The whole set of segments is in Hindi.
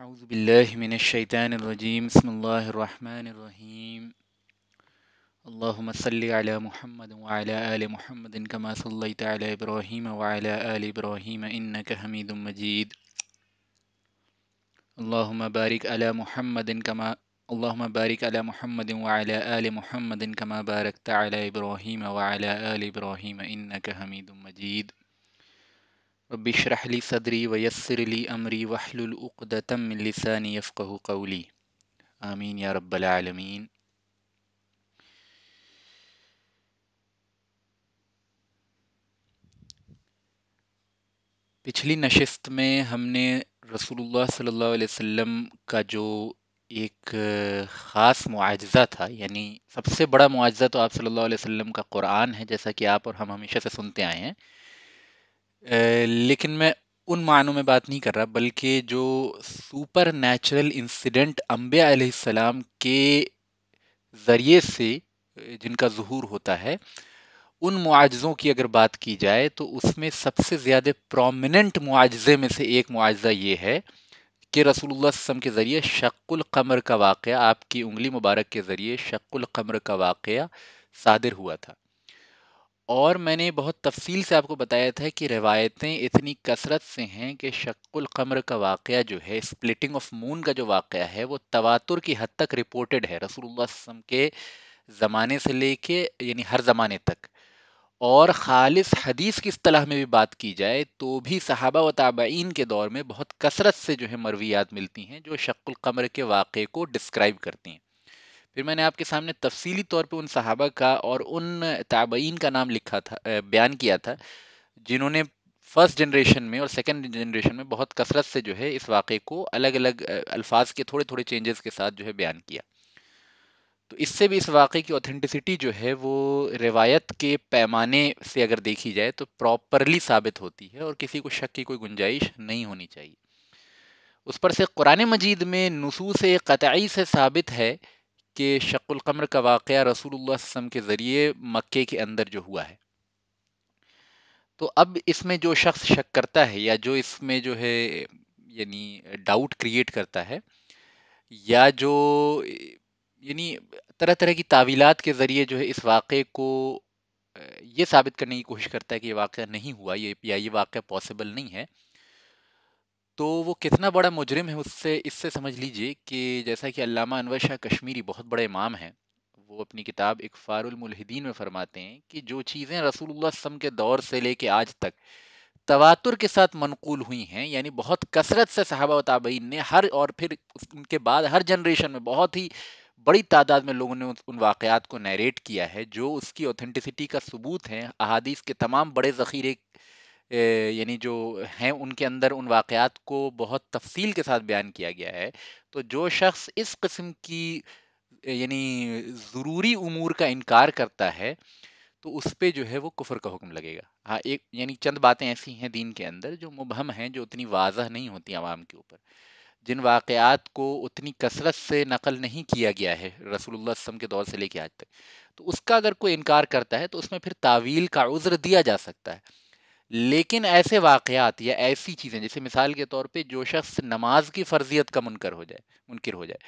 أعوذ بالله من الشيطان الرجيم بسم الله الرحمن الرحيم اللهم صل على محمد وعلى آل محمد كما صليت على إبراهيم وعلى آل إبراهيم إنك حميد مجيد اللهم بارك على محمد كما اللهم بارك على محمد وعلى آل محمد كما باركت على إبراهيم وعلى آل إبراهيم إنك حميد مجيد रब शरह ली सदरी वयसर ली अमरी वहलुलतम लिसानी यफ़क़ कौली आमीन या रब्बलमीन पिछली नशस्त में हमने रसूलुल्लाह सल्लल्लाहु अलैहि वसल्लम का जो एक ख़ास मुआजा था यानी सबसे बड़ा मुआजा तो आप सल्लल्लाहु अलैहि वसल्लम का कुरान है जैसा कि आप और हम हमेशा से सुनते आए हैं लेकिन मैं उन मानों में बात नहीं कर रहा बल्कि जो सुपर नेचुरल इंसिडेंट अम्बिया के ज़रिए से जिनका जहूर होता है, उन मुआज़ों की अगर बात की जाए तो उसमें सबसे ज़्यादा प्रोमिनेंट मुआज़े में से एक मुआज़ा ये है कि रसूलुल्लाह वसम के ज़रिए शक्ल क़मर का वाक़ आपकी उंगली मुबारक के ज़रिए शक्ल क़मर का वाक़ सादिर हुआ था। और मैंने बहुत तफसील से आपको बताया था कि रिवायतें इतनी कसरत से हैं कि शक्ल कमर का वाक़ जो है स्प्लिटिंग ऑफ मून का जो वाक़ है वो तवातुर की हद तक रिपोर्टेड है रसूल वसम के ज़माने से लेके यानी हर ज़माने तक और ख़ालस हदीस की असलाह में भी बात की जाए तो भी सहाबा व ताबीन के दौर में बहुत कसरत से जो है मरवियात मिलती हैं जो शक्ल कमर के वाक़े को डिस्क्राइब करती हैं फिर मैंने आपके सामने तफसीली तौर पर उन सहाबा का और उन ताबईन का नाम लिखा था बयान किया था जिन्होंने फर्स्ट जनरेशन में और सेकंड जनरेशन में बहुत कसरत से जो है इस वाक़े को अलग अलग अल्फाज के थोड़े थोड़े चेंजेस के साथ जो है बयान किया तो इससे भी इस वाक़े की ऑथेंटिसिटी जो है वो रिवायत के पैमाने से अगर देखी जाए तो प्रॉपरली साबित होती है और किसी को शक की कोई गुंजाइश नहीं होनी चाहिए उस पर से कुरान मजीद में नसूस क़तई से साबित है कि शक्लकमर का वाक़ रसूल वसम के ज़रिए मक्के के अंदर जो हुआ है तो अब इसमें जो शख्स शक करता है या जो इसमें जो है यानी डाउट क्रिएट करता है या जो यानी तरह तरह की तावीलात के ज़रिए जो है इस वाक़े को ये साबित करने की कोशिश करता है कि ये वाक़ नहीं हुआ ये या ये वाक़ पॉसिबल नहीं है तो वो कितना बड़ा मुजरिम है उससे इससे समझ लीजिए कि जैसा कि अलामा अनवर शाह कश्मीरी बहुत बड़े इमाम हैं वो अपनी किताब एक मुल्हिदीन में फरमाते हैं कि जो चीज़ें रसूलुल्लाह सम के दौर से लेके आज तक तवातुर के साथ मनकूल हुई हैं यानी बहुत कसरत से सहाबा ताबईन ने हर और फिर उनके बाद हर जनरेशन में बहुत ही बड़ी तादाद में लोगों ने उन वाक़ात को नरेट किया है जो उसकी ऑथेंटिसिटी का सबूत हैं अहादीस के तमाम बड़े ज़ख़ीरे यानी जो हैं उनके अंदर उन वाक़यात को बहुत तफसील के साथ बयान किया गया है तो जो शख्स इस कस्म की यानी ज़रूरी उमूर का इनकार करता है तो उस पर जो है वो कुफ़र का हुक्म लगेगा हाँ एक यानी चंद बातें ऐसी हैं दीन के अंदर जो मुबहम हैं जो उतनी वाजह नहीं होती आवाम के ऊपर जिन वाक़ात को उतनी कसरत से नकल नहीं किया गया है रसूलुल्लाह वसम के दौर से लेके आज तक तो उसका अगर कोई इनकार करता है तो उसमें फिर तावील का उज़्र दिया जा सकता है लेकिन ऐसे वाक़ात या ऐसी चीज़ें जैसे मिसाल के तौर पे जो शख्स नमाज की फ़र्जियत का मुनकर हो जाए मुनकर हो जाए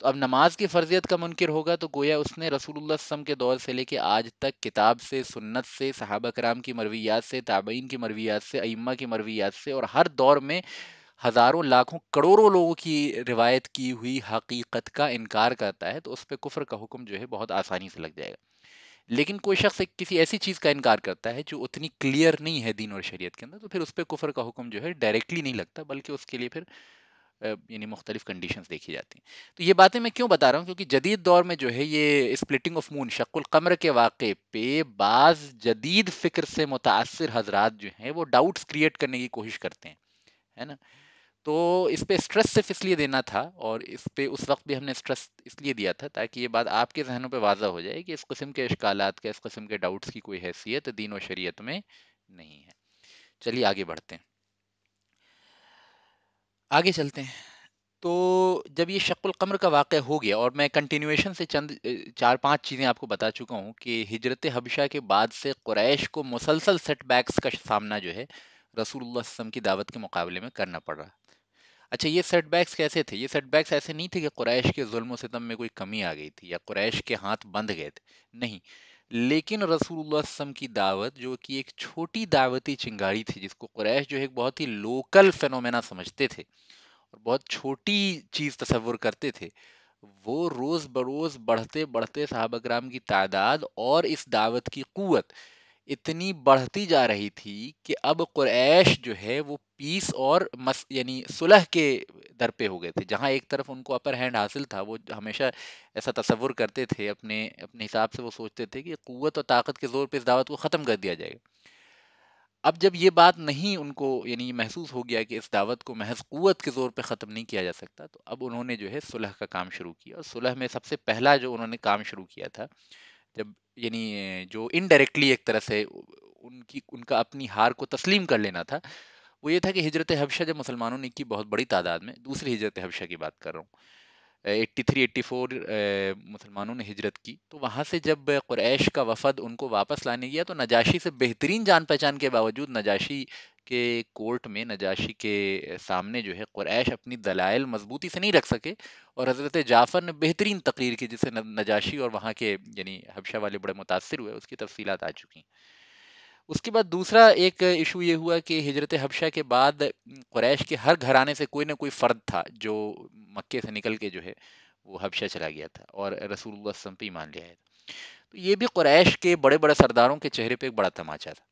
तो अब नमाज की फ़र्जियत का मुनकर होगा तो गोया उसने रसूलुल्लाह के दौर से लेके आज तक किताब से सुन्नत से सहाबा कराम की मरवियात से ताबीन की मरवियात से अम्मा की मरवियात से और हर दौर में हज़ारों लाखों करोड़ों लोगों की रिवायत की हुई हकीकत का इनकार करता है तो उस पर कुफ्र का हुक्म जो है बहुत आसानी से लग जाएगा लेकिन कोई शख्स किसी ऐसी चीज़ का इनकार करता है जो उतनी क्लियर नहीं है दीन और शरीयत के अंदर तो फिर उस पर कुफर का हुक्म जो है डायरेक्टली नहीं लगता बल्कि उसके लिए फिर यानी मुख्तलिफ कंडीशंस देखी जाती हैं तो ये बातें मैं क्यों बता रहा हूँ क्योंकि जदीद दौर में जो है ये स्प्लिटिंग ऑफ मून शक्ल कमर के वाक़े पे बाज़ जदीद फ़िक्र से मुतासर हजरात जो हैं वो डाउट्स क्रिएट करने की कोशिश करते हैं है ना तो इस पर स्ट्रेस सिर्फ इसलिए देना था और इस पर उस वक्त भी हमने स्ट्रेस इसलिए दिया था ताकि ये बात आपके जहनों पर वाजा हो जाए कि इस कस्म के इश्कालात के इस कस्म के डाउट्स की कोई हैसियत दीन व शरीयत में नहीं है चलिए आगे बढ़ते हैं आगे चलते हैं तो जब ये शक्ल कमर का वाक़ हो गया और मैं कंटिन्यूशन से चंद चार पांच चीज़ें आपको बता चुका हूँ कि हिजरत हबशा के बाद से क्रैश को मुसलसल सेटबैक्स का सामना जो है रसूल वसम की दावत के मुकाबले में करना पड़ रहा अच्छा ये सेटबैक्स कैसे थे ये सेटबैक्स ऐसे नहीं थे कि कुरैश के जुल्म सितम में कोई कमी आ गई थी या कुरैश के हाथ बंद गए थे नहीं लेकिन रसूलुल्लाह की दावत जो कि एक छोटी दावती चिंगारी थी जिसको कुरैश जो है एक बहुत ही लोकल फेनोमेना समझते थे और बहुत छोटी चीज़ तस्वुर करते थे वो रोज़ बरोज़ बढ़ते बढ़ते साहब कराम की तादाद और इस दावत की क़वत इतनी बढ़ती जा रही थी कि अब कुरैश जो है वो पीस और मस यानी सुलह के दर पे हो गए थे जहाँ एक तरफ उनको अपर हैंड हासिल था वो हमेशा ऐसा तस्वुर करते थे अपने अपने हिसाब से वो सोचते थे कि क़वत और ताकत के ज़ोर पे इस दावत को ख़त्म कर दिया जाएगा अब जब ये बात नहीं उनको यानी महसूस हो गया कि इस दावत को महज क़वत के ज़ोर पे ख़त्म नहीं किया जा सकता तो अब उन्होंने जो है सुलह का काम शुरू किया और सुलह में सबसे पहला जो उन्होंने काम शुरू किया था जब यानी जो इनडायरेक्टली एक तरह से उनकी उनका अपनी हार को तस्लीम कर लेना था वो ये था कि हिजरत हबशा जब मुसलमानों ने की बहुत बड़ी तादाद में दूसरी हिजरत हबशा की बात कर रहा हूँ 83 84 मुसलमानों ने हिजरत की तो वहाँ से जब क्रैश का वफद उनको वापस लाने गया तो नजाशी से बेहतरीन जान पहचान के बावजूद नजाशी के कोर्ट में नजाशी के सामने जो है क्रैश अपनी दलाइल मजबूती से नहीं रख सके और हज़रत जाफ़र ने बेहतरीन तकरीर की जिससे नजाशी और वहाँ के यानी हबशा वाले बड़े मुतासर हुए उसकी तफसीत आ चुकी उसके बाद दूसरा एक इशू ये हुआ कि हजरत हबशा के बाद क्रैश के हर घराने से कोई ना कोई फ़र्द था जो मक्के से निकल के जो है वो हबशा चला गया था और रसूल पे मान लिया था तो ये भी क्रैश के बड़े बड़े सरदारों के चेहरे पर एक बड़ा तमाचा था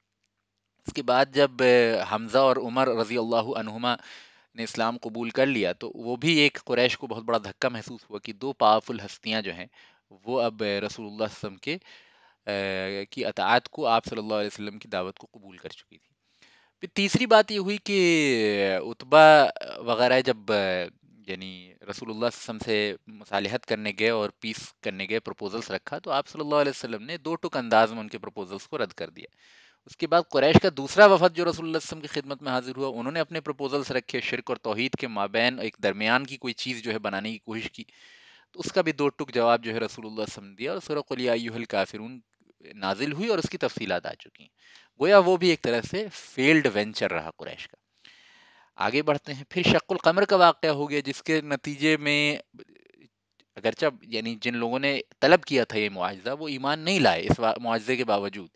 इसके बाद जब हमज़ा और उमर रज़ी अल्लाह ने इस्लाम कबूल कर लिया तो वो भी एक कुरैश को बहुत बड़ा धक्का महसूस हुआ कि दो पावरफुल हस्तियाँ जो हैं वो अब रसूल वसम के की अतात को आप सल्लल्लाहु अलैहि वसल्लम की दावत को कबूल कर चुकी थी फिर तीसरी बात ये हुई कि उतबा वगैरह जब यानी रसूल वसम से मसालहत करने गए और पीस करने गए प्रपोजल्स रखा तो आप सल्ला वसम ने दो टुक अंदाज में उनके प्रपोजल्स को रद्द कर दिया उसके बाद कुरैश का दूसरा वफद जो रसूल की खिदमत में हाजिर हुआ उन्होंने अपने प्रपोजल्स रखे शिरक और तोहहीद के माबेन एक दरमियान की कोई चीज़ जो है बनाने की कोशिश की तो उसका भी दो टुक जवाब जो है रसूल ने दिया और सुरकलियाल नाजिल हुई और उसकी तफसी आ चुकी गोया वो भी एक तरह से फेल्ड वेंचर रहा कुरैश का आगे बढ़ते हैं फिर शक्ल कमर का वाक़ हो गया जिसके नतीजे में अगरचा यानी जिन लोगों ने तलब किया था ये मुआवजा वो ईमान नहीं लाए इस मुआवजे के बावजूद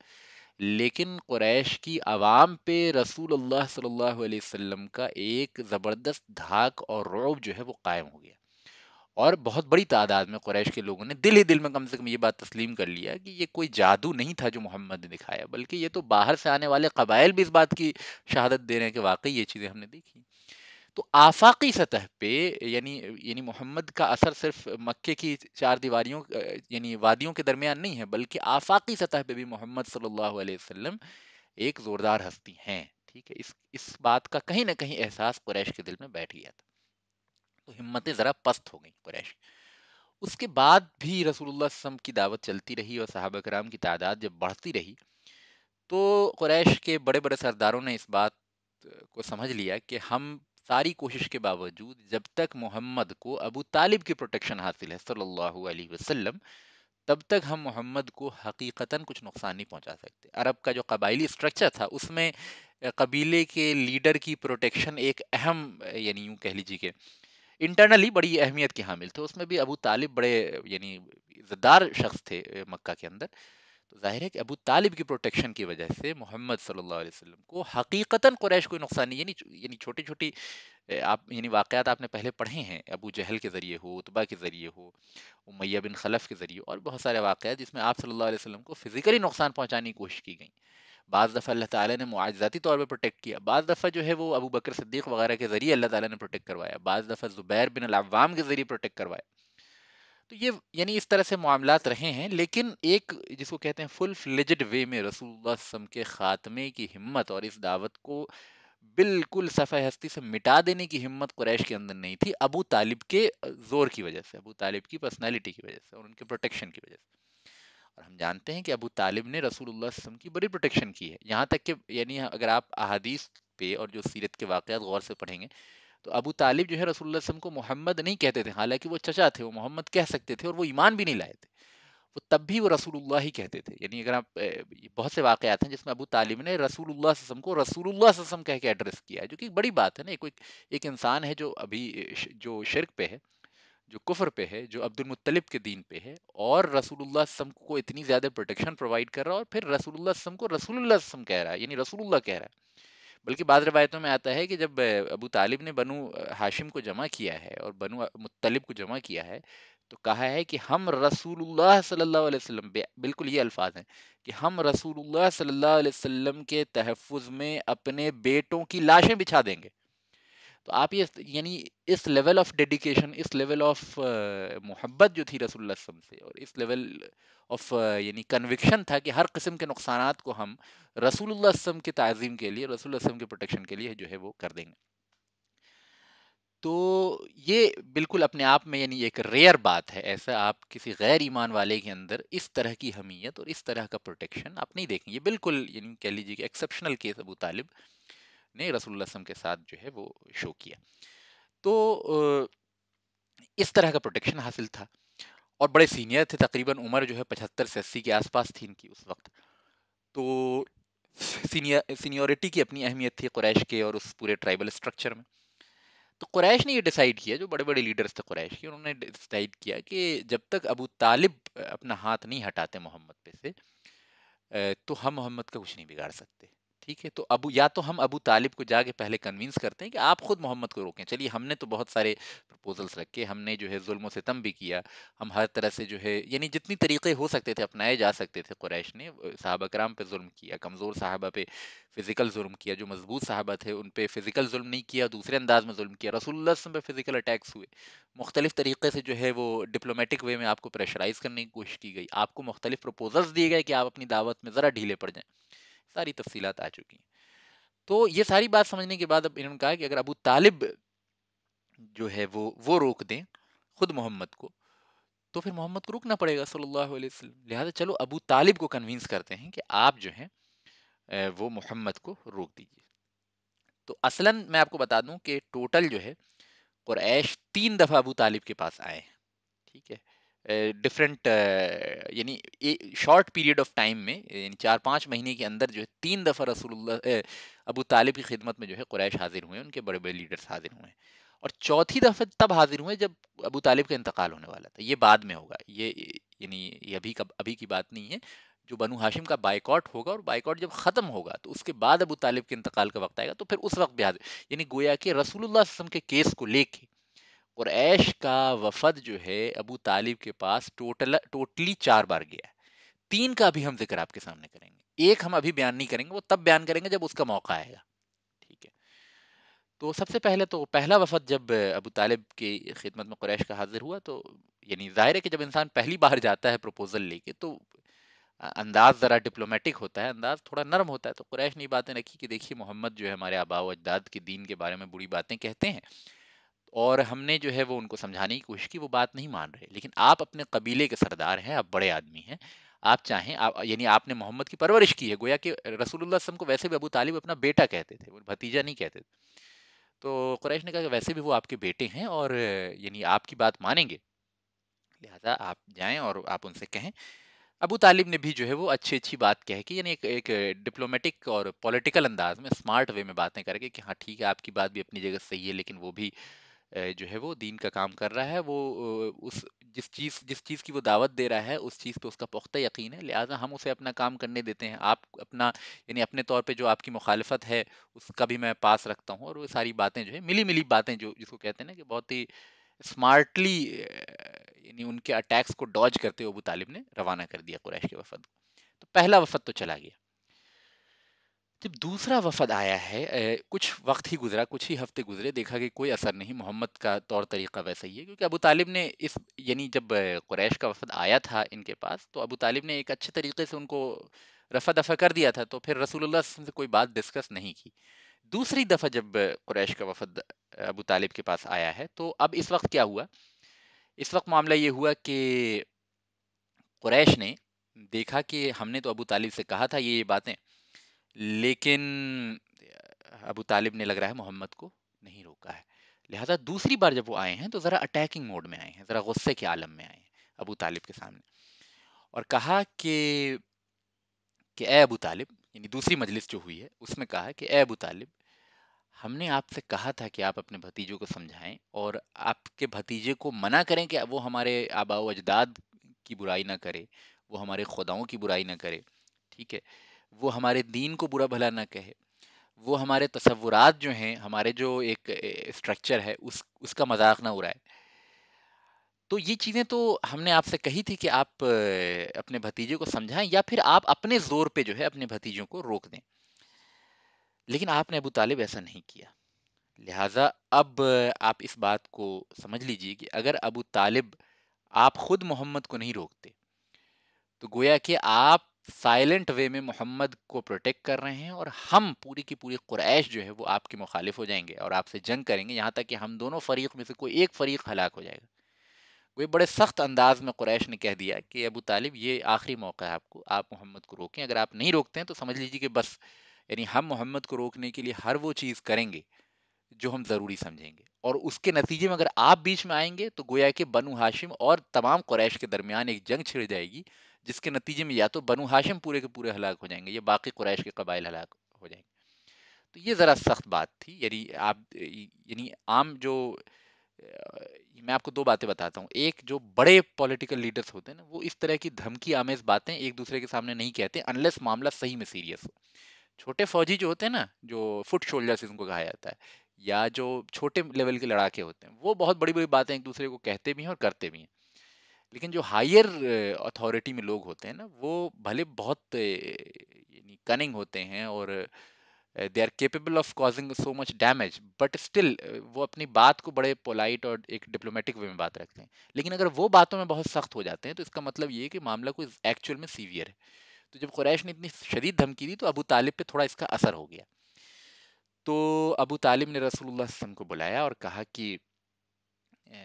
लेकिन क्रैश की आवाम पे रसूल अल्लाह सल्लल्लाहु अलैहि वसल्लम का एक ज़बरदस्त धाक और रौब जो है वो कायम हो गया और बहुत बड़ी तादाद में क्रैश के लोगों ने दिल ही दिल में कम से कम ये बात तस्लीम कर लिया कि ये कोई जादू नहीं था जो मोहम्मद ने दिखाया बल्कि ये तो बाहर से आने वाले कबाइल भी इस बात की शहादत दे रहे हैं कि वाकई ये चीज़ें हमने देखी तो आफाकी सतह पे यानी यानी मोहम्मद का असर सिर्फ मक्के की चार दीवारियों यानी वादियों के दरमियान नहीं है बल्कि आफाकी सतह पे भी मोहम्मद सल्लल्लाहु अलैहि वसल्लम एक ज़ोरदार हस्ती हैं ठीक है इस इस बात का कहीं ना कहीं एहसास कुरैश के दिल में बैठ गया था तो हिम्मतें ज़रा पस्त हो गई कुरैश उसके बाद भी रसूलुल्लाह वसम की दावत चलती रही और साहब कराम की तादाद जब बढ़ती रही तो कुरैश के बड़े बड़े सरदारों ने इस बात को समझ लिया कि हम सारी कोशिश के बावजूद जब तक मोहम्मद को अबू तालिब की प्रोटेक्शन हासिल है सल्लल्लाहु अलैहि वसल्लम तब तक हम मोहम्मद को हकीकता कुछ नुकसान नहीं पहुंचा सकते अरब का जो कबाइली स्ट्रक्चर था उसमें कबीले के लीडर की प्रोटेक्शन एक अहम यानी यूँ कह लीजिए कि इंटरनली बड़ी अहमियत के हामिल थे उसमें भी अबू तालिब बड़े यानी इज्जतदार शख्स थे मक्का के अंदर तो जाहिर है कि अबू तालिब की प्रोटेक्शन की वजह से मोहम्मद सल्लल्लाहु अलैहि वसल्लम को हकीकतन कुरैश कोई नुकसान नहीं यानी यानी छोटी छोटी आप यानी वाक़ात आपने पहले पढ़े हैं अबू जहल के ज़रिए हो उतबा के ज़रिए हो उमैया बिन खलफ के ज़रिए और बहुत सारे वाक़ात जिसमें आप सल्लल्लाहु अलैहि वसल्लम को फ़िज़िकली नुकसान पहुँचाने की कोशिश की गई बाद दफ़ा अल्लाह ताला ने मुआजाती तौर पर प्रोटेक्ट किया बाद दफ़ा जो है वो अबू बकर सिद्दीक वगैरह के ज़रिए अल्लाह ताला ने प्रोटेक्ट करवाया बाद दफ़ा ज़ुबैर बिन अवाम के ज़रिए प्रोटेक्ट करवाया तो ये यानी इस तरह से मामला रहे हैं लेकिन एक जिसको कहते हैं फुल फ्लिजड वे में रसूल के ख़ात्मे की हिम्मत और इस दावत को बिल्कुल सफ़ा हस्ती से मिटा देने की हिम्मत कुरैश के अंदर नहीं थी अबू तालिब के ज़ोर की वजह से अबू तालिब की पर्सनैलिटी की वजह से और उनके प्रोटेक्शन की वजह से और हम जानते हैं कि अबू तालिब ने रसूल की बड़ी प्रोटेक्शन की है यहाँ तक कि यानी अगर आप अहादीस पे और जो सीरत के वाक़ गौर से पढ़ेंगे तो अबू तालिब जो है रसूल को मोहम्मद नहीं कहते थे हालांकि वो चचा थे वो मोहम्मद कह सकते थे और वो ईमान भी नहीं लाए थे वो तब भी वो रसूलुल्लाह ही कहते थे यानी अगर आप बहुत से वाक़ात हैं जिसमें अबू तालिब ने रसूलुल्लाह सम को रसूलुल्लाह सम कह के एड्रेस किया है जो कि बड़ी बात है ना एक एक इंसान है जो अभी जो शिरक पे है जो कुफर पे है जो अब्दुलमतलब के दीन पे है और रसूलुल्लाह सम को इतनी ज़्यादा प्रोटेक्शन प्रोवाइड कर रहा है और फिर रसूल सम को रसूल कह रहा है यानी रसूल कह रहा है बल्कि बाद रवायतों में आता है कि जब अबू तालिब ने बनु हाशिम को जमा किया है और बनु मुतलब को जमा किया है तो कहा है कि हम रसूलुल्लाह सल्लल्लाहु अलैहि वसल्लम बिल्कुल ये अल्फाज हैं कि हम रसूलुल्लाह सल्लल्लाहु अलैहि वसल्लम के तहफ़ में अपने बेटों की लाशें बिछा देंगे तो आप ये यानी इस लेवल ऑफ डेडिकेशन इस लेवल ऑफ मोहब्बत जो थी रसूल वसम से और इस लेवल ऑफ यानी कन्विक्शन था कि हर किस्म के नुकसान को हम रसूल वसम के तज़ीम के लिए रसूल वसम के प्रोटेक्शन के लिए जो है वो कर देंगे तो ये बिल्कुल अपने आप में यानी एक रेयर बात है ऐसा आप किसी गैर ईमान वाले के अंदर इस तरह की हमीयत और इस तरह का प्रोटेक्शन आप नहीं देखेंगे बिल्कुल यानी कह लीजिए कि एक्सेप्शनल केस अबू तालिब ने रसूलुल्लाह के साथ जो है वो शो किया तो इस तरह का प्रोटेक्शन हासिल था और बड़े सीनियर थे तकरीबन उम्र जो है पचहत्तर से अस्सी के आसपास थी इनकी उस वक्त तो सीनियर सीनियोरिटी की अपनी अहमियत थी कुरैश के और उस पूरे ट्राइबल स्ट्रक्चर में तो कुरैश ने ये डिसाइड किया जो बड़े बड़े लीडर्स थे कुरैश के उन्होंने डिसाइड किया कि जब तक अबू तालिब अपना हाथ नहीं हटाते मोहम्मद पे से तो हम मोहम्मद का कुछ नहीं बिगाड़ सकते ठीक है तो अबू या तो हम अबू तालिब को जाके पहले कन्विंस करते हैं कि आप खुद मोहम्मद को रोकें चलिए हमने तो बहुत सारे प्रपोजल्स रखे हमने जो है जुल्म सितम भी किया हम हर तरह से जो है यानी जितनी तरीके हो सकते थे अपनाए जा सकते थे कुरैश ने साहबा कराम पे जुल्म किया कमज़ोर साहबा पे फ़िज़िकल जुल्म किया जो मजबूत साहबा थे उन पर फ़िज़िकल जुल्म नहीं किया दूसरे अंदाज में जुल्म किया रसूल पर फ़िज़िकल अटैक्स हुए मुख्तलिफ तरीके से जो है वो डिप्लोमेटिक वे में आपको प्रेशराइज करने की कोशिश की गई आपको मुख्तलिफ प्रपोजल्स दिए गए कि आप अपनी दावत में ज़रा ढीले पड़ जाएँ सारी तफसीलात आ चुकी हैं तो ये सारी बात समझने के बाद अब इन्होंने कहा कि अगर अबू तालिब जो है वो वो रोक दें खुद मोहम्मद को तो फिर मोहम्मद को रुकना पड़ेगा सल्लल्लाहु अलैहि वसल्लम लिहाजा चलो अबू तालिब को कन्विंस करते हैं कि आप जो हैं वो मोहम्मद को रोक दीजिए तो असलन मैं आपको बता दूं कि टोटल जो है कुरैश तीन दफ़ा अबू तालिब के पास आए हैं ठीक है डिफरेंट यानी शॉर्ट पीरियड ऑफ टाइम में यानी चार पाँच महीने के अंदर जो है तीन दफ़ा रसूलुल्लाह अबू तालिब की खिदमत में जो है कुरैश हाजिर हुए उनके बड़े बड़े लीडर्स हाजिर हुए और चौथी दफ़े तब हाजिर हुए जब अबू तालिब का इंतकाल होने वाला था ये बाद में होगा ये यानी ये अभी कब अभी की बात नहीं है जो बनु हाशिम का बाइकआउट होगा और बाइकआउट जब ख़त्म होगा तो उसके बाद अबू तालिब के इंतकाल का वक्त आएगा तो फिर उस वक्त भी हाजिर यानी गोया कि रसूल वसम के केस को लेके और ऐश का वफद जो है अबू तालिब के पास टोटल टोटली चार बार गया तीन का भी हम जिक्र आपके सामने करेंगे एक हम अभी बयान नहीं करेंगे वो तब बयान करेंगे जब उसका मौका आएगा ठीक है तो सबसे पहले तो पहला वफद जब अबू तालिब की खिदमत में कुरैश का हाजिर हुआ तो यानी जाहिर है कि जब इंसान पहली बार जाता है प्रपोजल लेके तो अंदाज़ ज़रा डिप्लोमेटिक होता है अंदाज़ थोड़ा नरम होता है तो कुरैश ने बातें रखी कि देखिए मोहम्मद जो है हमारे आबा अजदाद के दीन के बारे में बुरी बातें कहते हैं और हमने जो है वो उनको समझाने की कोशिश की वो बात नहीं मान रहे लेकिन आप अपने कबीले के सरदार हैं आप बड़े आदमी हैं आप चाहें आप यानी आपने मोहम्मद की परवरिश की है गोया कि रसूलुल्लाह वसम को वैसे भी अबू तालिब अपना बेटा कहते थे भतीजा नहीं कहते थे तो कुरैश ने कहा कि वैसे भी वो आपके बेटे हैं और यानी आपकी बात मानेंगे लिहाजा आप जाएँ और आप उनसे कहें अबू तालिब ने भी जो है वो अच्छी अच्छी बात कह के यानी एक एक डिप्लोमेटिक और पॉलिटिकल अंदाज में स्मार्ट वे में बातें करके कि हाँ ठीक है आपकी बात भी अपनी जगह सही है लेकिन वो भी जो है वो दीन का काम कर रहा है वो उस जिस चीज़ जिस चीज़ की वो दावत दे रहा है उस चीज़ पे उसका पुख्ता यकीन है लिहाजा हम उसे अपना काम करने देते हैं आप अपना यानी अपने तौर पे जो आपकी मुखालफत है उसका भी मैं पास रखता हूँ और वो सारी बातें जो है मिली मिली बातें जो जिसको कहते हैं ना कि बहुत ही स्मार्टली यानी उनके अटैक्स को डॉज करते हुए अबू तालिब ने रवाना कर दिया कुरैश के वफद को तो पहला वफद तो चला गया जब दूसरा वफद आया है कुछ वक्त ही गुजरा कुछ ही हफ्ते गुजरे देखा कि कोई असर नहीं मोहम्मद का तौर तरीका वैसा ही है क्योंकि अबू तालिब ने इस यानी जब कुरैश का वफद आया था इनके पास तो अबू तालिब ने एक अच्छे तरीके से उनको रफा दफा कर दिया था तो फिर रसूलुल्लाह से कोई बात डिस्कस नहीं की दूसरी दफ़ा जब क्रैश कुरैश का वफद अबू तालिब के पास आया है तो अब इस वक्त क्या हुआ इस वक्त मामला ये हुआ कि कुरैश ने देखा कि हमने तो अबू तालिब से कहा था ये ये बातें लेकिन अबू तालिब ने लग रहा है मोहम्मद को नहीं रोका है लिहाजा दूसरी बार जब वो आए हैं तो ज़रा अटैकिंग मोड में आए हैं ज़रा गुस्से के आलम में आए हैं अबू तालिब के सामने और कहा कि कि ए अबू तालिब यानी दूसरी मजलिस जो हुई है उसमें कहा कि ए अबू तालिब हमने आपसे कहा था कि आप अपने भतीजों को समझाएं और आपके भतीजे को मना करें कि वो हमारे आबाओ अजदाद की बुराई ना करे वो हमारे खुदाओं की बुराई ना करे ठीक है वो हमारे दीन को बुरा भला ना कहे वो हमारे तस्वुरात जो हैं हमारे जो एक स्ट्रक्चर है उस उसका मजाक ना उड़ाए तो ये चीज़ें तो हमने आपसे कही थी कि आप अपने भतीजे को समझाएं या फिर आप अपने ज़ोर पे जो है अपने भतीजों को रोक दें लेकिन आपने अबू तालिब ऐसा नहीं किया लिहाजा अब आप इस बात को समझ लीजिए कि अगर अबू तालिब आप ख़ुद मोहम्मद को नहीं रोकते तो गोया कि आप साइलेंट वे में मोहम्मद को प्रोटेक्ट कर रहे हैं और हम पूरी की पूरी कुरैश जो है वो आपके मुखालिफ हो जाएंगे और आपसे जंग करेंगे यहाँ तक कि हम दोनों फरीक में से कोई एक फरीक हलाक हो जाएगा वे बड़े सख्त अंदाज में कुरैश ने कह दिया कि अबू तालिब ये आखिरी मौका है आपको आप मोहम्मद को रोकें अगर आप नहीं रोकते हैं तो समझ लीजिए कि बस यानी हम मोहम्मद को रोकने के लिए हर वो चीज़ करेंगे जो हम ज़रूरी समझेंगे और उसके नतीजे में अगर आप बीच में आएंगे तो गोया के बनु हाशिम और तमाम कुरैश के दरमियान एक जंग छिड़ जाएगी जिसके नतीजे में या तो बनु हाशिम पूरे के पूरे हलाक हो जाएंगे या बाकी कुरैश के कबाइल हलाक हो जाएंगे तो ये ज़रा सख्त बात थी यानी आप यानी आम जो मैं आपको दो बातें बताता हूँ एक जो बड़े पॉलिटिकल लीडर्स होते हैं ना वो इस तरह की धमकी आमेज बातें एक दूसरे के सामने नहीं कहते अनलेस मामला सही में सीरियस हो छोटे फौजी जो होते हैं ना जो फुट शोल्डर्स इनको कहा जाता है या जो छोटे लेवल के लड़ाके होते हैं वो बहुत बड़ी बड़ी बातें एक दूसरे को कहते भी हैं और करते भी हैं लेकिन जो हायर अथॉरिटी में लोग होते हैं ना वो भले बहुत कनिंग होते हैं और they are capable of causing so much damage but still वो अपनी बात को बड़े पोलाइट और एक डिप्लोमेटिक वे में बात रखते हैं लेकिन अगर वो बातों में बहुत सख्त हो जाते हैं तो इसका मतलब ये है कि मामला कोई एक्चुअल में सीवियर है तो जब कुरैश ने इतनी शदीद धमकी दी तो अबू तालिब पे थोड़ा इसका असर हो गया तो अबू तालिब ने रसूलुल्लाह को बुलाया और कहा कि ए,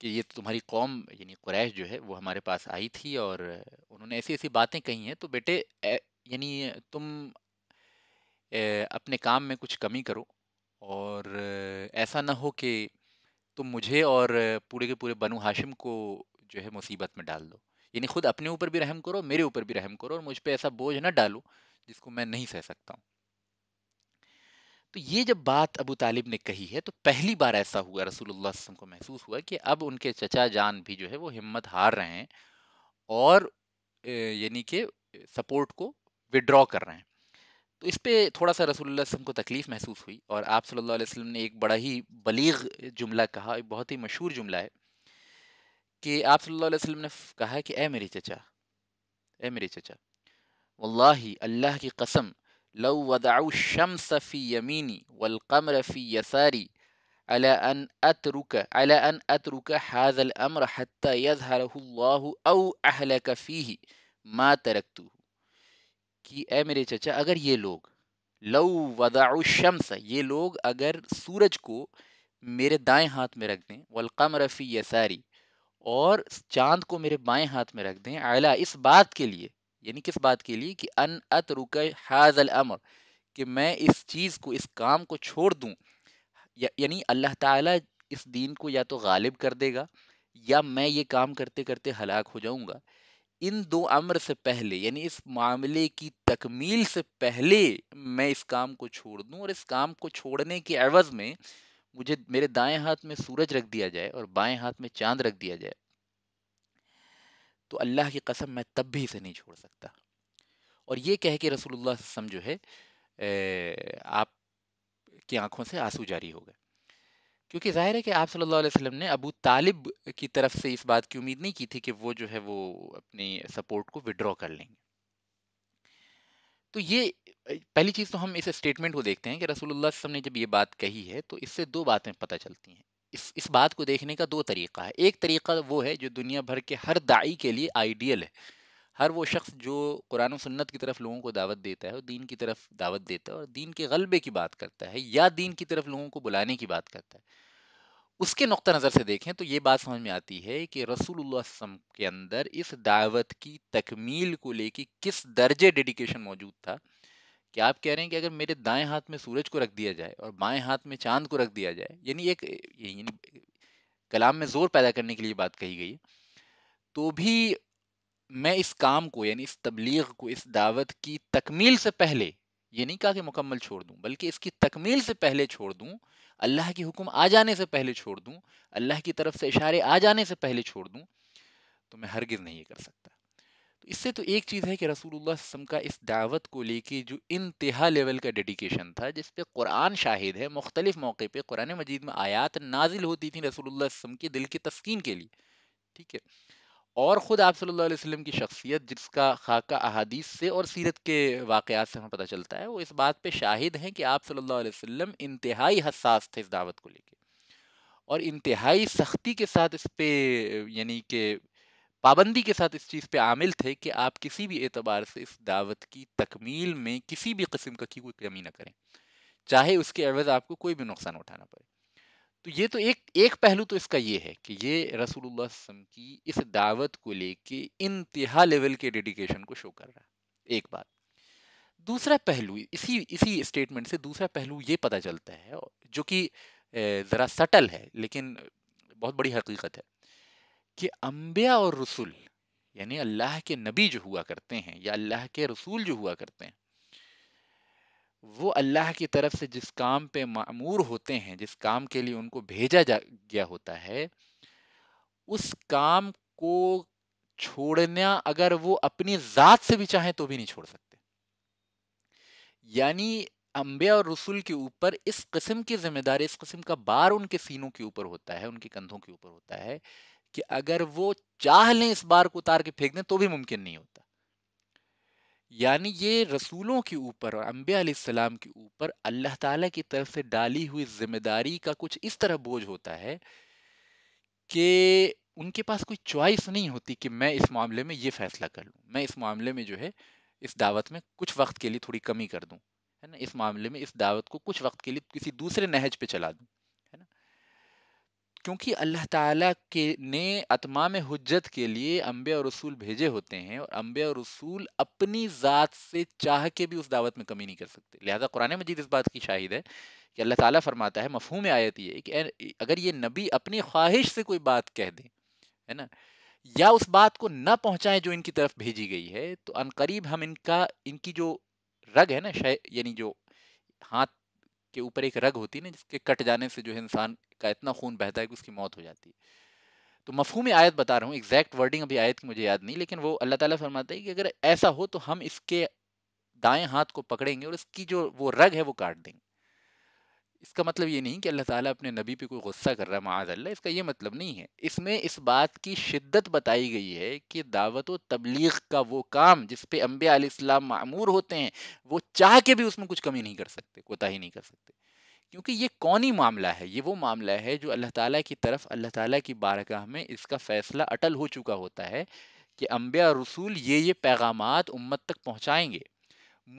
कि ये तो तुम्हारी कौम यानी कुरैश जो है वो हमारे पास आई थी और उन्होंने ऐसी ऐसी बातें कही हैं तो बेटे यानी तुम ए, अपने काम में कुछ कमी करो और ऐसा ना हो कि तुम मुझे और पूरे के पूरे बनु हाशिम को जो है मुसीबत में डाल दो यानी खुद अपने ऊपर भी रहम करो मेरे ऊपर भी रहम करो और मुझ पर ऐसा बोझ ना डालो जिसको मैं नहीं सह सकता हूँ तो ये जब बात अबू तालिब ने कही है तो पहली बार ऐसा हुआ रसूलुल्लाह वसम को महसूस हुआ कि अब उनके चचा जान भी जो है वो हिम्मत हार रहे हैं और यानी कि सपोर्ट को विड्रॉ कर रहे हैं तो इस पर थोड़ा सा रसूलुल्लाह वसम को तकलीफ़ महसूस हुई और आप सल्लल्लाहु अलैहि वसल्लम ने एक बड़ा ही बलीग जुमला कहा एक बहुत ही मशहूर जुमला है कि आप सल्ला अलैहि ने कहा कि ए मेरे चचा ए मेरे चचा वल्ला अल्लाह की कसम لو وضعوا الشمس في يميني والقمر في يساري على أن أترك على أن أترك هذا الأمر حتى يظهره الله أو أهلك فيه ما تركته كي اے میرے أجر اگر لو وضعوا الشمس یہ أجر اگر سورج کو میرے دائیں ہاتھ میں والقمر في يساري اور چاند کو میرے بائیں ہاتھ میں رکھ دیں علا اس بات کے لیے यानी किस बात के लिए कि अन अत रुक हाजल अमर कि मैं इस चीज़ को इस काम को छोड़ दूँ या, यानी अल्लाह ताला इस दीन को या तो गालिब कर देगा या मैं ये काम करते करते हलाक हो जाऊँगा इन दो अमर से पहले यानी इस मामले की तकमील से पहले मैं इस काम को छोड़ दूँ और इस काम को छोड़ने के एवज़ में मुझे मेरे दाएं हाथ में सूरज रख दिया जाए और बाएं हाथ में चांद रख दिया जाए तो अल्लाह की कसम मैं तब भी इसे नहीं छोड़ सकता और ये कह के रसूलुल्लाह वसम जो है आप की आंखों से आंसू जारी हो गए क्योंकि जाहिर है कि आप सल्लल्लाहु अलैहि वसल्लम ने अबू तालिब की तरफ से इस बात की उम्मीद नहीं की थी कि वो जो है वो अपनी सपोर्ट को विड्रॉ कर लेंगे तो ये पहली चीज़ तो हम इस स्टेटमेंट को देखते हैं कि रसूलुल्लाह वसल्लम ने जब ये बात कही है तो इससे दो बातें पता चलती हैं इस इस बात को देखने का दो तरीका है एक तरीका वो है जो दुनिया भर के हर दाई के लिए आइडियल है हर वो शख्स जो कुरान सुन्नत की तरफ लोगों को दावत देता है और दीन की तरफ दावत देता है और दीन के गलबे की बात करता है या दीन की तरफ लोगों को बुलाने की बात करता है उसके नुक़ नज़र से देखें तो ये बात समझ में आती है कि रसूल के अंदर इस दावत की तकमील को लेकर किस दर्जे डेडिकेशन मौजूद था क्या आप कह रहे हैं कि अगर मेरे दाएं हाथ में सूरज को रख दिया जाए और बाएं हाथ में चांद को रख दिया जाए यानी एक यानी कलाम में जोर पैदा करने के लिए बात कही गई तो भी मैं इस काम को यानी इस तबलीग को इस दावत की तकमील से पहले ये नहीं कहा कि मुकम्मल छोड़ दूं बल्कि इसकी तकमील से पहले छोड़ दूं अल्लाह की हुक्म आ जाने से पहले छोड़ दूं अल्लाह की तरफ से इशारे आ जाने से पहले छोड़ दूं तो मैं हरगिज़ नहीं कर सकता तो इससे तो एक चीज़ है कि रसूलुल्लाह वसम का इस दावत को लेके जो इंतहा लेवल का डेडिकेशन था जिस पे कुरान शाहिद है मुख्तलिफ मौके पे कुरान मजीद में आयात नाजिल होती थी रसूलुल्लाह वसम के दिल की तस्कीन के लिए ठीक है और ख़ुद आप सल्लल्लाहु अलैहि वसल्लम की शख्सियत जिसका खाका अहादीस से और सीरत के वाक़ात से हमें पता चलता है वो इस बात पर शाहिद हैं कि आप सल्ला अलैहि इंतहाई हसास थे इस दावत को लेकर और इंतहाई सख्ती के साथ इस पर यानी कि पाबंदी के साथ इस चीज़ पे आमिल थे कि आप किसी भी एतबार से इस दावत की तकमील में किसी भी कस्म का की कोई कमी ना करें चाहे उसके अवज़ आपको कोई भी नुकसान उठाना पड़े तो ये तो एक एक पहलू तो इसका ये है कि ये रसूलुल्लाह वसम की इस दावत को लेके इंतहा लेवल के डेडिकेशन को शो कर रहा है एक बात दूसरा पहलू इसी इसी स्टेटमेंट से दूसरा पहलू ये पता चलता है जो कि ज़रा सटल है लेकिन बहुत बड़ी हकीकत है कि अम्बिया और रसूल यानी अल्लाह के नबी जो हुआ करते हैं या अल्लाह के रसूल जो हुआ करते हैं वो अल्लाह की तरफ से जिस काम पे मामूर होते हैं जिस काम के लिए उनको भेजा जा गया होता है उस काम को छोड़ना अगर वो अपनी ज़ात से भी चाहें तो भी नहीं छोड़ सकते यानी अम्बे और रसूल के ऊपर इस किस्म की जिम्मेदारी इस किस्म का बार उनके सीनों के ऊपर होता है उनके कंधों के ऊपर होता है कि अगर वो चाह लें इस बार को उतार के फेंक दें तो भी मुमकिन नहीं होता यानी ये रसूलों के ऊपर और अम्बिया सलाम के ऊपर अल्लाह ताला की तरफ से डाली हुई जिम्मेदारी का कुछ इस तरह बोझ होता है कि उनके पास कोई चॉइस नहीं होती कि मैं इस मामले में ये फैसला कर लूँ मैं इस मामले में जो है इस दावत में कुछ वक्त के लिए थोड़ी कमी कर दूँ है ना इस मामले में इस दावत को कुछ वक्त के लिए किसी दूसरे नहज पे चला दूँ क्योंकि अल्लाह ताला के ने आत्मा में हजत के लिए अम्बे और रसूल भेजे होते हैं और अम्बे और रसूल अपनी ज़ात से चाह के भी उस दावत में कमी नहीं कर सकते लिहाजा कुरान मजीद इस बात की शाहिद है कि अल्लाह ताला फरमाता है मफहूम आयत ये कि अगर ये नबी अपनी ख्वाहिश से कोई बात कह दें है ना या उस बात को ना पहुँचाएँ जो इनकी तरफ भेजी गई है तो अनकरीब हम इनका इनकी जो रग है ना यानी जो हाथ के ऊपर एक रग होती है ना जिसके कट जाने से जो है इंसान का इतना खून बहता है कि उसकी मौत हो जाती है तो मफहूम आयत बता रहा हूँ एग्जैक्ट वर्डिंग अभी आयत की मुझे याद नहीं लेकिन वो अल्लाह ताला फरमाता है कि अगर ऐसा हो तो हम इसके दाएं हाथ को पकड़ेंगे और इसकी जो वो रग है वो काट देंगे इसका मतलब ये नहीं कि अल्लाह ताला अपने नबी पे कोई गुस्सा कर रहा है अल्लाह इसका ये मतलब नहीं है इसमें इस बात की शिद्दत बताई गई है कि दावत व तबलीग का वो काम जिस पे आलाम मामूर होते हैं वो चाह के भी उसमें कुछ कमी नहीं कर सकते कोताही नहीं कर सकते क्योंकि ये कौनी मामला है ये वो मामला है जो अल्लाह ताला की तरफ अल्लाह ताला की बारगाह में इसका फैसला अटल हो चुका होता है कि अम्बिया रसूल ये ये पैगाम उम्मत तक पहुँचाएँगे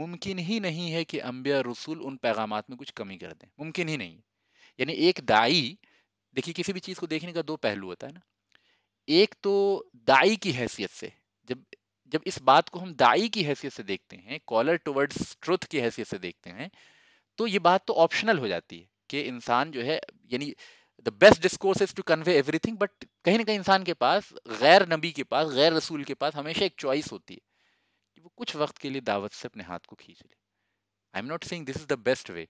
मुमकिन ही नहीं है कि अम्बिया रसूल उन पैगाम में कुछ कमी कर दें मुमकिन ही नहीं यानी एक दाई देखिए किसी भी चीज़ को देखने का दो पहलू होता है ना एक तो दाई की हैसियत से जब जब इस बात को हम दाई की हैसियत से देखते हैं कॉलर टुवर्ड्स ट्रुथ की हैसियत से देखते हैं तो ये बात तो ऑप्शनल हो जाती है कि इंसान जो है यानी the best discourse is to convey everything but कहीं ना कहीं इंसान के पास गैर नबी के पास गैर रसूल के पास हमेशा एक चॉइस होती है कि वो कुछ वक्त के लिए दावत से अपने हाथ को खींच ले I am not saying this is the best way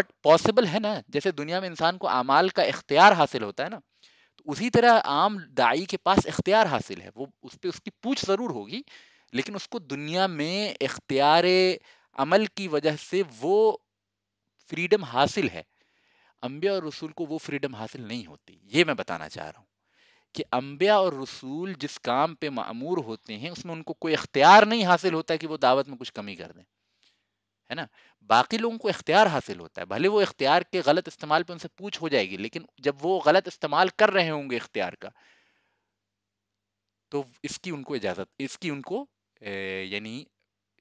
but possible है ना जैसे दुनिया में इंसान को अमाल का इख्तियार हासिल होता है ना तो उसी तरह आम दाई के पास इख्तियार हासिल है वो उस पर उसकी पूछ ज़रूर होगी लेकिन उसको दुनिया में इख्तियार अमल की वजह से वो फ्रीडम हासिल है अम्बिया और रसूल को वो फ्रीडम हासिल नहीं होती ये मैं बताना चाह रहा हूँ कि अम्बिया और रसूल जिस काम पे मामूर होते हैं उसमें उनको कोई इख्तियार नहीं हासिल होता कि वो दावत में कुछ कमी कर दें है ना बाकी लोगों को इख्तियार हासिल होता है भले वो इख्तियार के गलत इस्तेमाल पे उनसे पूछ हो जाएगी लेकिन जब वो गलत इस्तेमाल कर रहे होंगे इख्तियार का तो इसकी उनको इजाज़त इसकी उनको यानी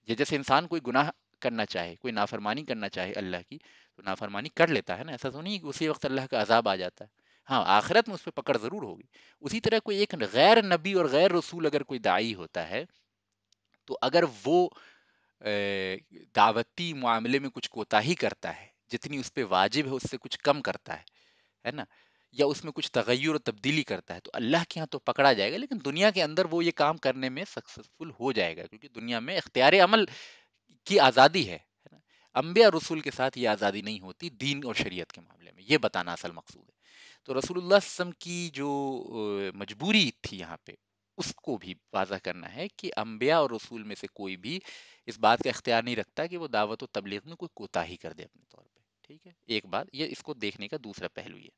जैसे इंसान कोई गुनाह करना चाहे कोई नाफरमानी करना चाहे अल्लाह की तो नाफरमानी कर लेता है ना ऐसा तो नहीं कि उसी वक्त अल्लाह का अजाब आ जाता है हाँ आखिरत में उस पर पकड़ ज़रूर होगी उसी तरह कोई एक गैर नबी और गैर रसूल अगर कोई दाई होता है तो अगर वो दावती मामले में कुछ कोताही करता है जितनी उस पर वाजिब है उससे कुछ कम करता है है ना या उसमें कुछ तगैर और तब्दीली करता है तो अल्लाह के यहाँ तो पकड़ा जाएगा लेकिन दुनिया के अंदर वो ये काम करने में सक्सेसफुल हो जाएगा क्योंकि दुनिया में इख्तियार अमल की आज़ादी है अम्बिया रसूल के साथ ये आज़ादी नहीं होती दीन और शरीयत के मामले में ये बताना असल मकसूद है तो रसूलुल्लाह वसम की जो मजबूरी थी यहाँ पे उसको भी वाजा करना है कि अम्बिया और रसूल में से कोई भी इस बात का इख्तियार नहीं रखता कि वो दावत व तबलीग में कोई कोताही कर दे अपने तौर पर ठीक है एक बात ये इसको देखने का दूसरा पहलू ये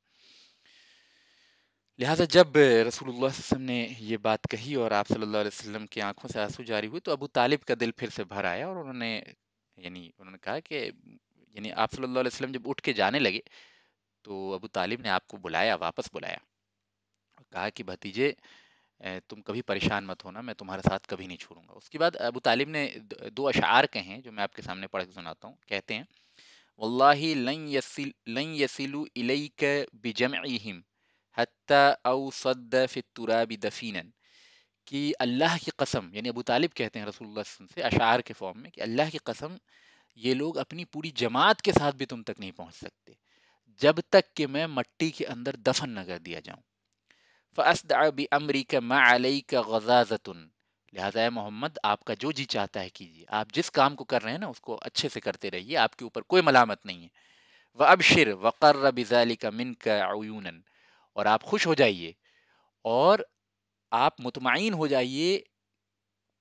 लिहाजा जब रसूल वसम ने ये बात कही और आप सल्लल्लाहु अलैहि वसल्लम की आंखों से आंसू जारी हुए तो अबू तालिब का दिल फिर से भर आया और उन्होंने यानी उन्होंने कहा कि यानी आप सल्लल्लाहु अलैहि वसल्लम जब उठ के जाने लगे तो अबू तालिब ने आपको बुलाया वापस बुलाया और कहा कि भतीजे तुम कभी परेशान मत होना मैं तुम्हारे साथ कभी नहीं छोड़ूंगा उसके बाद अबू तालिब ने दो अशार कहे हैं जो मैं आपके सामने पढ़ के सुनाता हूँ कहते हैं वल्लाही यसी यसिल लन यसिलु इलैक हती अवसद फ़ितुराब दफ़ीनन कि अल्लाह की कसम यानी अबू तालिब कहते हैं रसूल से अशार के फॉर्म में कि अल्लाह की कसम ये लोग अपनी पूरी जमात के साथ भी तुम तक नहीं पहुंच सकते जब तक कि मैं मट्टी के अंदर दफन न कर दिया जाऊँ अमरी का मैं मलई का गजाजतन लिहाजा मोहम्मद आपका जो जी चाहता है कीजिए आप जिस काम को कर रहे हैं ना उसको अच्छे से करते रहिए आपके ऊपर कोई मलामत नहीं है व शिर वक़र बिजाली का मिन का और आप खुश हो जाइए और आप मुतमिन हो जाइए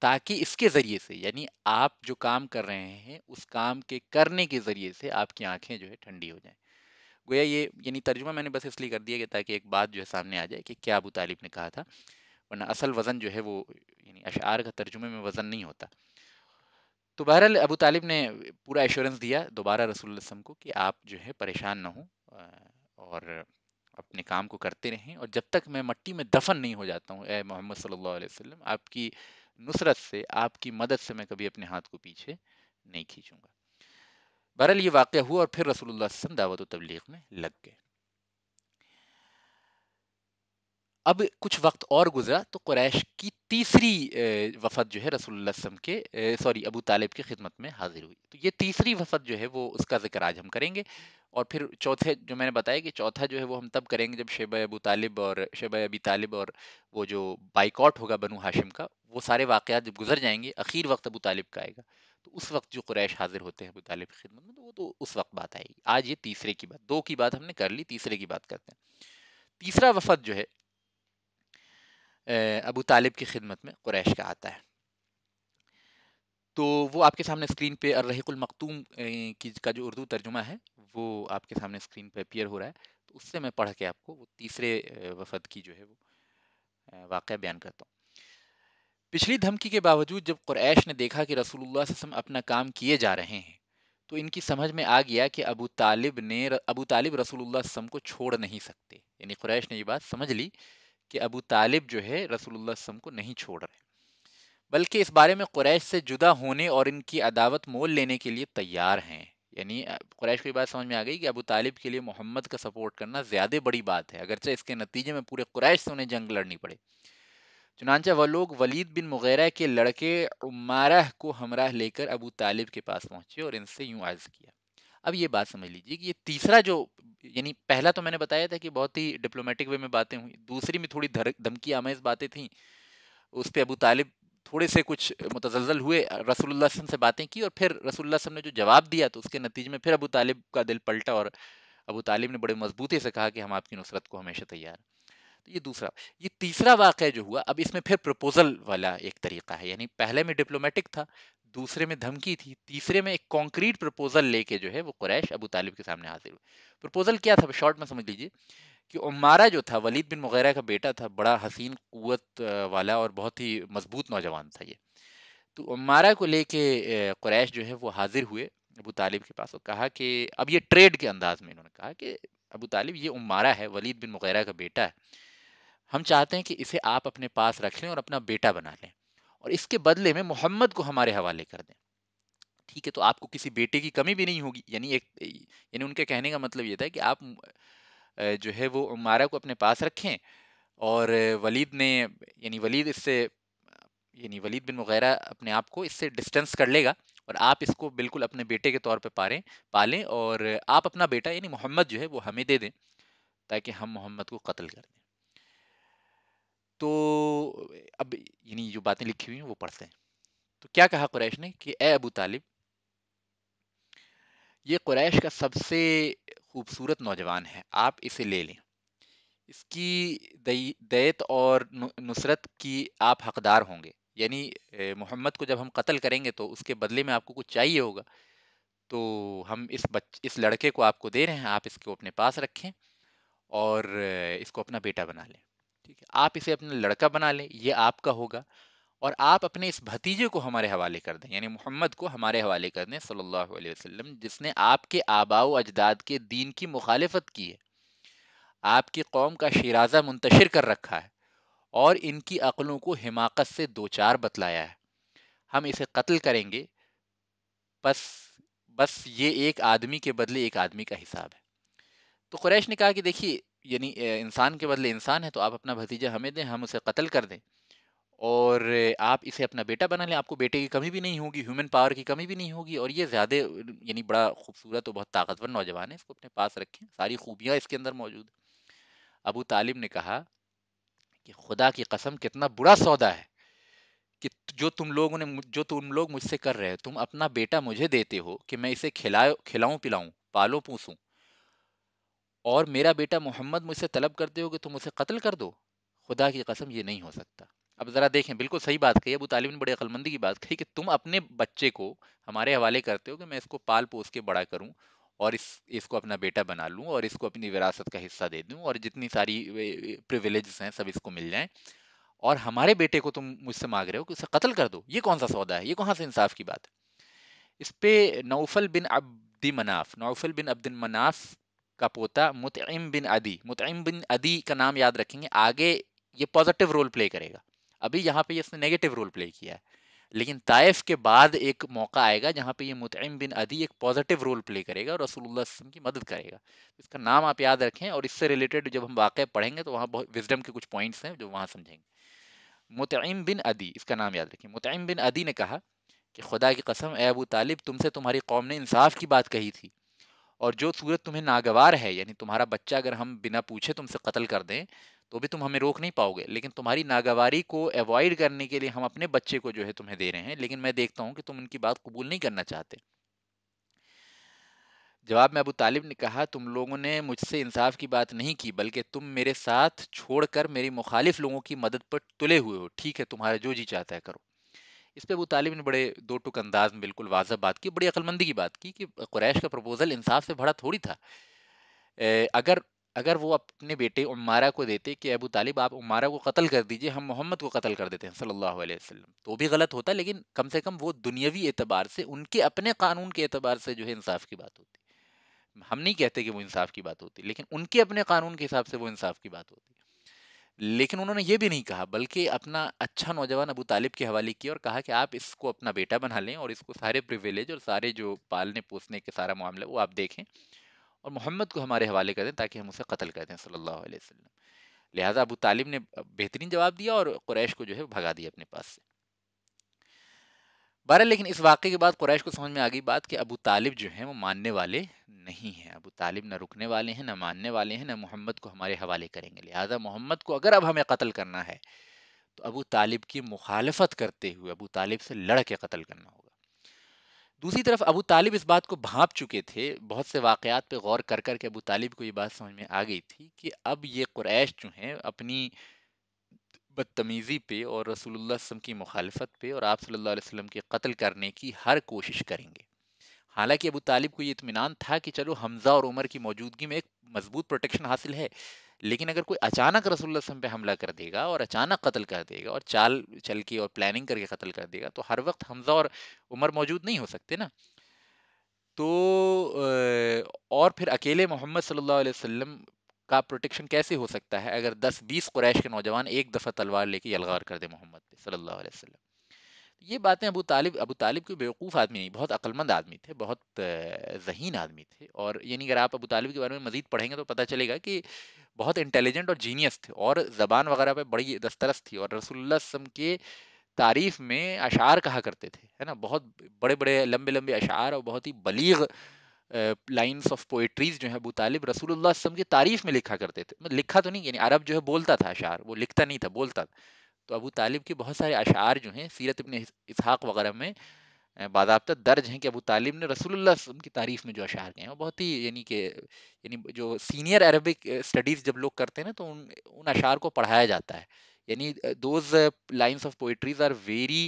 ताकि इसके ज़रिए से यानी आप जो काम कर रहे हैं उस काम के करने के ज़रिए से आपकी आंखें जो है ठंडी हो जाएं गोया ये यानी तर्जुमा मैंने बस इसलिए कर दिया कि ताकि एक बात जो है सामने आ जाए कि क्या अबू तालिब ने कहा था वरना असल वज़न जो है वो यानी अशार का तर्जुमे में वज़न नहीं होता तो बहरहाल अबू तालिब ने पूरा एश्योरेंस दिया दोबारा रसूल वसम को कि आप जो है परेशान ना हों और अपने काम को करते रहें और जब तक मैं मट्टी में दफन नहीं हो जाता हूँ ए मोहम्मद सल्लल्लाहु अलैहि वसल्लम आपकी नुसरत से आपकी मदद से मैं कभी अपने हाथ को पीछे नहीं खींचूंगा बहरहाल ये वाक़ हुआ और फिर रसोल्ला दावत तबलीग में लग गए अब कुछ वक्त और गुजरा तो कुरैश की तीसरी वफ़द जो है रसूलुल्लाह सल्लम के सॉरी अबू तालिब की खिदमत में हाज़िर हुई। तो ये तीसरी वफ़द जो है वो उसका ज़िक्र आज हम करेंगे और फिर चौथे जो मैंने बताया कि चौथा जो है वो हम तब करेंगे जब शेब अबू तालिब और शेब अबी तालिब और वो जो बायकॉट होगा बनू हाशिम का वो सारे वाक़यात जब गुज़र जाएंगे अखीर वक़्त अबू तालिब का आएगा। तो उस वक़्त जो कुरैश हाज़िर होते हैं अबू तालिब की खिदमत में तो वो तो उस वक़्त बात आएगी। आज ये तीसरे की बात दो की बात हमने कर ली तीसरे की बात करते हैं। तीसरा वफ़द जो है अबू तालिब की खिदमत में क्रैश का आता है तो वो आपके सामने स्क्रीन पे अर रहीकुल मखतूम की का जो उर्दू तर्जुमा है वो आपके सामने स्क्रीन पे अपीयर हो रहा है तो उससे मैं पढ़ के आपको वो तीसरे वफद की जो है वो वाक़ बयान करता हूँ पिछली धमकी के बावजूद जब क्रैश ने देखा कि रसूलुल्लाह रसूल अपना काम किए जा रहे हैं तो इनकी समझ में आ गया कि अबू तालिब ने अबू तालिब रसूल को छोड़ नहीं सकते यानी क्रैश ने ये बात समझ ली कि अबू तालिब जो है रसूलुल्लाह वसम को नहीं छोड़ रहे बल्कि इस बारे में क्रैश से जुदा होने और इनकी अदावत मोल लेने के लिए तैयार हैं यानी क्रैश को ये बात समझ में आ गई कि अबू तालिब के लिए मोहम्मद का सपोर्ट करना ज़्यादा बड़ी बात है अगरचे इसके नतीजे में पूरे क्रैश से उन्हें जंग लड़नी पड़े चुनानचा वह लोग वलीद बिन मुगैरह के लड़के उमारह को हमराह लेकर अबू तालिब के पास पहुँचे और इनसे यूँ अर्ज़ किया अब ये बात समझ लीजिए कि ये तीसरा जो यानी पहला तो मैंने बताया था कि बहुत ही डिप्लोमेटिक वे में बातें हुई दूसरी में थोड़ी धमकी आमेज बातें थी उस पर अबू तालिब थोड़े से कुछ मुतजल हुए रसूलुल्लाह से बातें की और फिर रसूलुल्लाह ने जो जवाब दिया तो उसके नतीजे में फिर अबू तालिब का दिल पलटा और अबू तालिब ने बड़े मजबूती से कहा कि हम आपकी नुसरत को हमेशा तैयार तो ये दूसरा ये तीसरा वाक़ जो हुआ अब इसमें फिर प्रपोज़ल वाला एक तरीका है यानी पहले में डिप्लोमेटिक था दूसरे में धमकी थी तीसरे में एक कॉन्क्रीट प्रपोजल लेके जो है वो कुरैश अबू तालिब के सामने हाजिर हुए प्रपोजल क्या था शॉर्ट में समझ लीजिए कि उमारा जो था वलीद बिन मुगैरा का बेटा था बड़ा हसीन कुत वाला और बहुत ही मजबूत नौजवान था ये तो उमारा को लेके कुरैश जो है वो हाजिर हुए अबू तालिब के पास और कहा कि अब ये ट्रेड के अंदाज में इन्होंने कहा कि अबू तालिब ये उमारा है वलीद बिन मुगैरा का बेटा है हम चाहते हैं कि इसे आप अपने पास रख लें और अपना बेटा बना लें और इसके बदले में मोहम्मद को हमारे हवाले कर दें ठीक है तो आपको किसी बेटे की कमी भी नहीं होगी यानी एक यानी उनके कहने का मतलब ये था कि आप जो है वो उमारा को अपने पास रखें और वलीद ने यानी वलीद इससे यानी वलीद बिन वगैरह अपने आप को इससे डिस्टेंस कर लेगा और आप इसको बिल्कुल अपने बेटे के तौर पर पारें पालें और आप अपना बेटा यानी मोहम्मद जो है वो हमें दे दें ताकि हम मोहम्मद को कत्ल कर दें तो अब यानी जो बातें लिखी हुई हैं वो पढ़ते हैं तो क्या कहा कुरैश ने कि ए अबू तालिब ये कुरैश का सबसे खूबसूरत नौजवान है आप इसे ले लें इसकी दैत और नुसरत की आप हकदार होंगे यानी मोहम्मद को जब हम कत्ल करेंगे तो उसके बदले में आपको कुछ चाहिए होगा तो हम इस बच इस लड़के को आपको दे रहे हैं आप इसको अपने पास रखें और इसको अपना बेटा बना लें ठीक है आप इसे अपना लड़का बना लें ये आपका होगा और आप अपने इस भतीजे को हमारे हवाले कर दें यानी मोहम्मद को हमारे हवाले कर दें सल्ला अलैहि जिसने आपके आबाओ अजदाद के दीन की मुखालफत की है आपकी कौम का शराजा मुंतशर कर रखा है और इनकी अकलों को हिमाकत से दो चार बतलाया है हम इसे कत्ल करेंगे बस बस ये एक आदमी के बदले एक आदमी का हिसाब है तो कुरैश ने कहा कि देखिए यानी इंसान के बदले इंसान है तो आप अपना भतीजा हमें दें हम उसे कत्ल कर दें और आप इसे अपना बेटा बना लें आपको बेटे की कमी भी नहीं होगी ह्यूमन पावर की कमी भी नहीं होगी और ये ज़्यादा यानी बड़ा खूबसूरत और बहुत ताकतवर नौजवान है इसको अपने पास रखें सारी खूबियाँ इसके अंदर मौजूद अबू तालिब ने कहा कि खुदा की कसम कितना बुरा सौदा है कि जो तुम लोगों ने जो तुम लोग मुझसे कर रहे हो तुम अपना बेटा मुझे देते हो कि मैं इसे खिलाओ खिलाऊँ पिलाऊँ पालो पूछूँ और मेरा बेटा मोहम्मद मुझसे तलब करते हो तो कि तुम उसे कत्ल कर दो खुदा की कसम ये नहीं हो सकता अब ज़रा देखें बिल्कुल सही बात कही अबू तालिब ने बड़ी अकलमंदी की बात कही कि तुम अपने बच्चे को हमारे हवाले करते हो कि मैं इसको पाल पोस के बड़ा करूँ और इस इसको अपना बेटा बना लूँ और इसको अपनी विरासत का हिस्सा दे दूँ और जितनी सारी प्रिविलेज हैं सब इसको मिल जाएँ और हमारे बेटे को तुम मुझसे मांग रहे हो कि उसे कत्ल कर दो ये कौन सा सौदा है ये कहाँ से इंसाफ की बात है इस पे नौफल बिन अब्दी मनाफ नौफल बिन अब्दिन मनाफ का पोता मुतम बिन अदी मुतम बिन अदी का नाम याद रखेंगे आगे ये पॉजिटिव रोल प्ले करेगा अभी यहाँ पे इसने नेगेटिव रोल प्ले किया है लेकिन ताइफ के बाद एक मौका आएगा जहाँ पे ये मुतम बिन अदी एक पॉजिटिव रोल प्ले करेगा और रसूलुल्लाह वसम की मदद करेगा इसका नाम आप याद रखें और इससे रिलेटेड जब हम वाक़ पढ़ेंगे तो वहाँ बहुत विजडम के कुछ पॉइंट्स हैं जो वहाँ समझेंगे मुतम बिन अदी इसका नाम याद रखें मुतम बिन अदी ने कहा कि खुदा की कसम ए अबू तालिब तुमसे तुम्हारी कौम ने इंसाफ की बात कही थी और जो सूरत तुम्हें नागवार है यानी तुम्हारा बच्चा अगर हम बिना पूछे तुमसे कत्ल कर दें तो भी तुम हमें रोक नहीं पाओगे लेकिन तुम्हारी नागवारी को अवॉइड करने के लिए हम अपने बच्चे को जो है तुम्हें दे रहे हैं लेकिन मैं देखता हूँ कि तुम उनकी बात कबूल नहीं करना चाहते जवाब में अबू तालिब ने कहा तुम लोगों ने मुझसे इंसाफ की बात नहीं की बल्कि तुम मेरे साथ छोड़कर मेरी मुखालिफ लोगों की मदद पर तुले हुए हो ठीक है तुम्हारा जो जी चाहता है करो इस पर अबू तालिब ने बड़े दो टुक अंदाज में बिल्कुल वाजह बात की बड़ी अकलमंदी की बात की कि कुरैश का प्रपोज़ल इंसाफ से भरा थोड़ी था ए, अगर अगर वो अपने बेटे उमारा को देते कि अबू तालिब आप उमारा को कत्ल कर दीजिए हम मोहम्मद को कत्ल कर देते हैं सल्लल्लाहु अलैहि वसल्लम तो भी गलत होता लेकिन कम से कम वो दुनियावी एतबार से उनके अपने कानून के एतबार से जो है इंसाफ की बात होती हम नहीं कहते कि वो इंसाफ की बात होती लेकिन उनके अपने कानून के हिसाब से वो इंसाफ की बात होती लेकिन उन्होंने ये भी नहीं कहा बल्कि अपना अच्छा नौजवान अबू तालिब के हवाले किया और कहा कि आप इसको अपना बेटा बना लें और इसको सारे प्रिविलेज और सारे जो पालने पोसने के सारा मामला वो आप देखें और मोहम्मद को हमारे हवाले कर दें ताकि हम उसे कत्ल कर दें सल्ला अलैहि लिहाजा अबू तालिब ने बेहतरीन जवाब दिया और क्रैश को जो है भगा दिया अपने पास से बहर लेकिन इस वाक़े के बाद कुरैश को समझ में आ गई बात कि अबू तालिब जो हैं वो मानने वाले नहीं हैं अबू तालिब ना रुकने वाले हैं ना मानने वाले हैं ना मोहम्मद को हमारे हवाले करेंगे लिहाजा मोहम्मद को अगर अब हमें कत्ल करना है तो अबू तालिब की मुखालफत करते हुए अबू तालिब से लड़ के कत्ल करना होगा दूसरी तरफ अबू तालिब इस बात को भाप चुके थे बहुत से वाक़ात पर गौर कर कर के अबू तालिब को ये बात समझ में आ गई थी कि अब ये कुरैश जो हैं अपनी बदतमीज़ी पे और रसूलुल्लाह वसल्लम की मुखालफत पे और आप सल्लल्लाहु अलैहि वसल्लम के कत्ल करने की हर कोशिश करेंगे हालांकि अबू तालिब को ये इतमान था कि चलो हमज़ा और उमर की मौजूदगी में एक मजबूत प्रोटेक्शन हासिल है लेकिन अगर कोई अचानक रसूल वसम पे हमला कर देगा और अचानक कत्ल कर देगा और चाल चल के और प्लानिंग करके कत्ल कर देगा तो हर वक्त हमज़ा और उमर मौजूद नहीं हो सकते ना तो और फिर अकेले मोहम्मद सल्लल्लाहु अलैहि वसल्लम का प्रोटेक्शन कैसे हो सकता है अगर 10-20 कुरैश के नौजवान एक दफ़ा तलवार लेके यलगार कर दे मोहम्मद पे सल्लल्लाहु अलैहि वसल्लम ये बातें अबू तालिब अबू तालिब कोई बेवकूफ़ आदमी नहीं बहुत अक्लमंद आदमी थे बहुत जहीन आदमी थे और यानी अगर आप अबू तालिब के बारे में मज़ीद पढ़ेंगे तो पता चलेगा कि बहुत इंटेलिजेंट और जीनियस थे और ज़बान वगैरह पर बड़ी दस्तरस थी और रसुल्ला के तारीफ़ में अशार कहा करते थे है ना बहुत बड़े बड़े लंबे लंबे अशार और बहुत ही बलीग लाइंस ऑफ पोइट्रीज जो है अबू तालिब रसूलुल्लाह वसम की तारीफ में लिखा करते थे मतलब लिखा तो नहीं यानी अरब जो है बोलता था अशार वो लिखता नहीं था बोलता था तो अबू तालिब के बहुत सारे अशार जो हैं सीरत अपने इसहाक वगैरह में बाबा दर्ज हैं कि अबू तालिब ने रसूलुल्लाह की तारीफ़ में जो अशार गए हैं वो बहुत ही यानी कि यानी जो सीनियर अरबिक स्टडीज़ जब लोग करते हैं ना तो उन उन अशार को पढ़ाया जाता है यानी those lines of poetries are very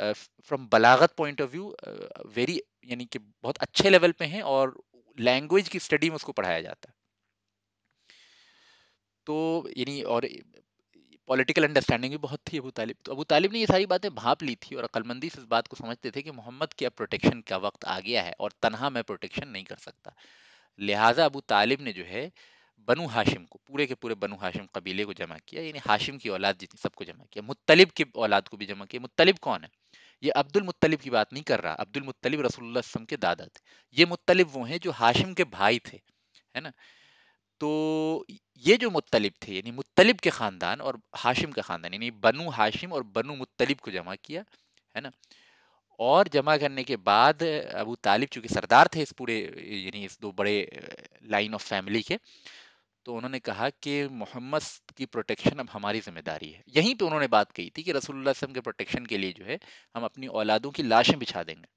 from बलागत पॉइंट ऑफ व्यू वेरी यानी कि बहुत अच्छे लेवल पे हैं और लैंग्वेज की स्टडी में उसको पढ़ाया जाता है तो यानी और पॉलिटिकल अंडरस्टैंडिंग भी बहुत थी अबू तालिब तो अबू तालिब ने ये सारी बातें भाप ली थी और अक्लमंदी से इस बात को समझते थे कि मोहम्मद के अब प्रोटेक्शन का वक्त आ गया है और तनहा मैं प्रोटेक्शन नहीं कर सकता लिहाजा अबू तालिब ने जो है बनु हाशिम को पूरे के पूरे बनु हाशिम कबीले को जमा किया यानी हाशिम की औलाद जितनी सबको जमा किया मुतलिब की औलाद को भी जमा किया मुतलिब कौन है ये अब्दुल मुतलिब की बात नहीं कर रहा अब्दुल मुतलिब रसुल्लम के दादा थे ये मुतलिब वो हैं जो हाशिम के भाई थे है ना तो ये जो मुतलिब थे यानी मुतलिब के ख़ानदान और हाशिम का ख़ानदान यानी बनु हाशिम और बनु मुतलिब को जमा किया है ना और जमा करने के बाद अबू तालिब चूँकि सरदार थे इस पूरे यानी इस दो बड़े लाइन ऑफ फैमिली के तो उन्होंने कहा कि मोहम्मद की प्रोटेक्शन अब हमारी जिम्मेदारी है यहीं पे उन्होंने बात कही थी कि रसूलुल्लाह वसल्लम के प्रोटेक्शन के लिए जो है हम अपनी औलादों की लाशें बिछा देंगे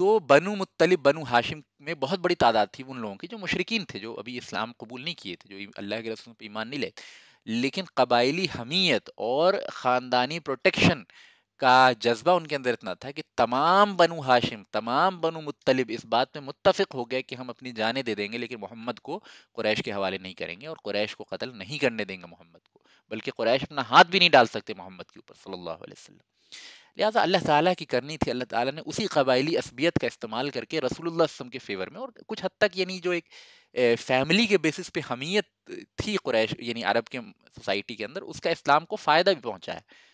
तो बनु मुत्तलिब बनु हाशिम में बहुत बड़ी तादाद थी उन लोगों की जो मुशरकिन थे जो अभी इस्लाम कबूल नहीं किए थे जो अल्लाह के रसूल पर ईमान नहीं ले लेकिन कबायली हमीयत और ख़ानदानी प्रोटेक्शन का जज्बा उनके अंदर इतना था कि तमाम बनु हाशिम तमाम बनु मुत्तलिब इस बात में मुतफिक हो गए कि हम अपनी जानें दे देंगे लेकिन मोहम्मद को कुरैश के हवाले नहीं करेंगे और कुरैश को कत्ल नहीं करने देंगे मोहम्मद को बल्कि कुरैश अपना हाथ भी नहीं डाल सकते मोहम्मद के ऊपर सल्ला वसलम लिहाजा अल्लाह ताली की करनी थी अल्लाह ताली ने उसी कबायली असबियत का इस्तेमाल करके रसूल वसम के फेवर में और कुछ हद तक यानी जो एक फैमिली के बेसिस पे हमीयत थी कुरैश यानी अरब के सोसाइटी के अंदर उसका इस्लाम को फ़ायदा भी पहुँचा है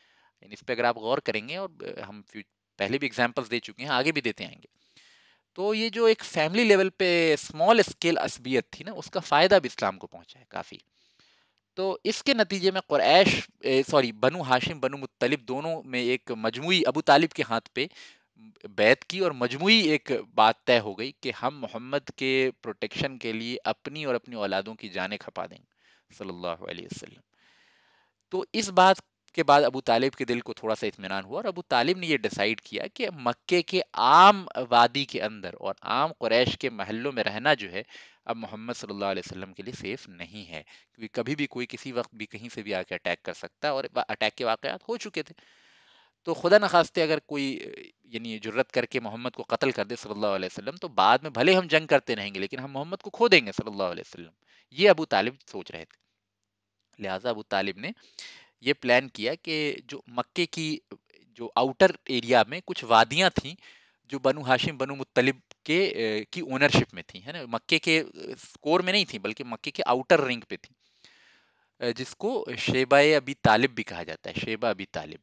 इस पर अगर आप गौर करेंगे और हम पहले भी एग्जाम्पल्स दे चुके हैं आगे भी देते आएंगे तो ये जो एक फैमिली लेवल पे स्मॉल स्केल असबियत थी ना उसका फ़ायदा भी इस्लाम को पहुंचा है काफ़ी तो इसके नतीजे में crash sorry Banu Hashim Banu Muttalib दोनों में एक मजमू अबू तालिब के हाथ पे बैत की और मजमू एक बात तय हो गई कि हम मोहम्मद के प्रोटेक्शन के लिए अपनी और अपनी औलादों की जानें खपा देंगे सल्लल्लाहु अलैहि वसल्लम तो इस बात के बाद अबू तालिब के दिल को थोड़ा सा इतमान हुआ और अबू तालिब ने ये डिसाइड किया कि मक्के के आम वादी के अंदर और आम क्रैश के महलों में रहना जो है अब मोहम्मद सल्लल्लाहु अलैहि वसल्लम के लिए सेफ़ नहीं है क्योंकि कभी भी कोई किसी वक्त भी कहीं से भी आके अटैक कर सकता है और अटैक के वाक़ हो चुके थे तो खुदा न खास्ते अगर कोई यानी जरूरत करके मोहम्मद को कत्ल कर दे सल्लल्लाहु अलैहि वसल्लम तो बाद में भले हम जंग करते रहेंगे लेकिन हम मोहम्मद को खो देंगे सल्ला वसम ये अबू तालिब सोच रहे थे लिहाजा अबू तालिब ने ये प्लान किया कि जो मक्के की जो आउटर एरिया में कुछ वादियाँ थीं जो बनु हाशिम बनु मुत्तलिब के की ओनरशिप में थी है ना मक्के के स्कोर में नहीं थी बल्कि मक्के के आउटर रिंग पे थी जिसको शेबा अबी तालिब भी कहा जाता है शेबा अबी तालिब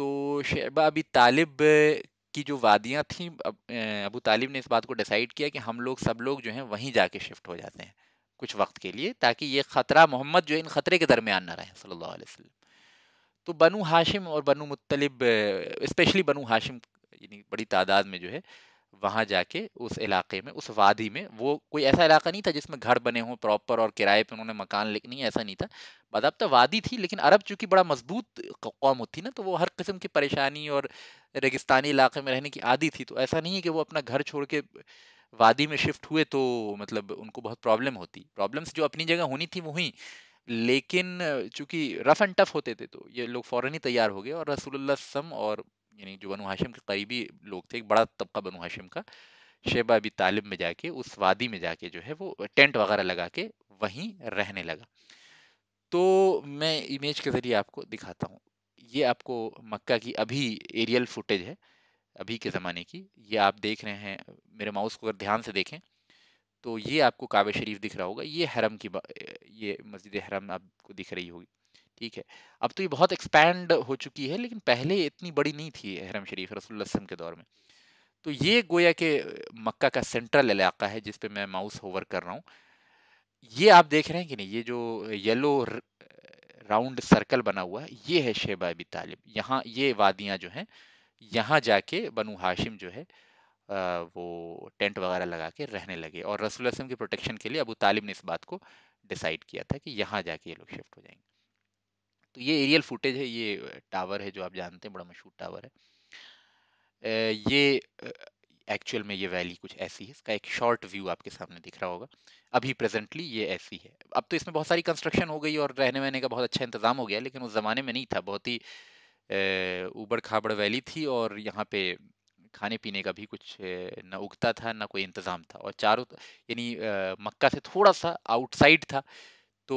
तो शेबा अबी तालिब की जो वादियाँ थीं अब- अबू तालिब ने इस बात को डिसाइड किया कि हम लोग सब लोग जो हैं वहीं जाके शिफ्ट हो जाते हैं कुछ वक्त के लिए ताकि ये ख़तरा मोहम्मद जो इन ख़तरे के दरमियान ना रहे सल्लल्लाहु अलैहि वसल्लम तो बनु हाशिम और बनु मुत्तलिब स्पेशली बनु हाशिम यानी बड़ी तादाद में जो है वहाँ जाके उस इलाके में उस वादी में वो कोई ऐसा इलाका नहीं था जिसमें घर बने हों प्रॉपर और किराए पे उन्होंने मकान नहीं ऐसा नहीं था तो वादी थी लेकिन अरब चूँकि बड़ा मजबूत कौम होती ना तो वो हर किस्म की परेशानी और रेगिस्तानी इलाके में रहने की आदि थी तो ऐसा नहीं है कि वो अपना घर छोड़ के वादी में शिफ्ट हुए तो मतलब उनको बहुत प्रॉब्लम होती प्रॉब्लम्स जो अपनी जगह होनी थी वो हुई लेकिन चूंकि रफ एंड टफ होते थे तो ये लोग फ़ौरन ही तैयार हो गए और रसूलुल्लाह और यानी जो बनु हाशिम के करीबी लोग थे एक बड़ा तबका बनु हाशिम का शेबा अभी तालिब में जाके उस वादी में जाके जो है वो टेंट वगैरह लगा के वहीं रहने लगा तो मैं इमेज के ज़रिए आपको दिखाता हूँ ये आपको मक्का की अभी एरियल फुटेज है अभी के ज़माने की ये आप देख रहे हैं मेरे माउस को अगर ध्यान से देखें तो ये आपको काबे शरीफ दिख रहा होगा ये हरम की ये मस्जिद हरम आपको दिख रही होगी ठीक है अब तो ये बहुत एक्सपैंड हो चुकी है लेकिन पहले इतनी बड़ी नहीं थी हरम शरीफ रसुल्लम के दौर में तो ये गोया के मक्का का सेंट्रल इलाका है जिस मैं माउस होवर कर रहा हूँ ये आप देख रहे हैं कि नहीं ये जो येलो राउंड सर्कल बना हुआ है ये है शेबा अबी तालिब यहाँ ये वादियाँ जो हैं यहाँ जाके बनु हाशिम जो है आ, वो टेंट वगैरह लगा के रहने लगे और रसूल वसम की प्रोटेक्शन के लिए अबू तालिब ने इस बात को डिसाइड किया था कि यहाँ जाके ये लोग शिफ्ट हो जाएंगे तो ये एरियल फुटेज है ये टावर है जो आप जानते हैं बड़ा मशहूर टावर है ये एक्चुअल में ये वैली कुछ ऐसी है इसका एक शॉर्ट व्यू आपके सामने दिख रहा होगा अभी प्रेजेंटली ये ऐसी है अब तो इसमें बहुत सारी कंस्ट्रक्शन हो गई और रहने वहने का बहुत अच्छा इंतजाम हो गया लेकिन उस ज़माने में नहीं था बहुत ही ऊबड़ खाबड़ वैली थी और यहाँ पे खाने पीने का भी कुछ न उगता था ना कोई इंतज़ाम था और चारों यानी मक्का से थोड़ा सा आउटसाइड था तो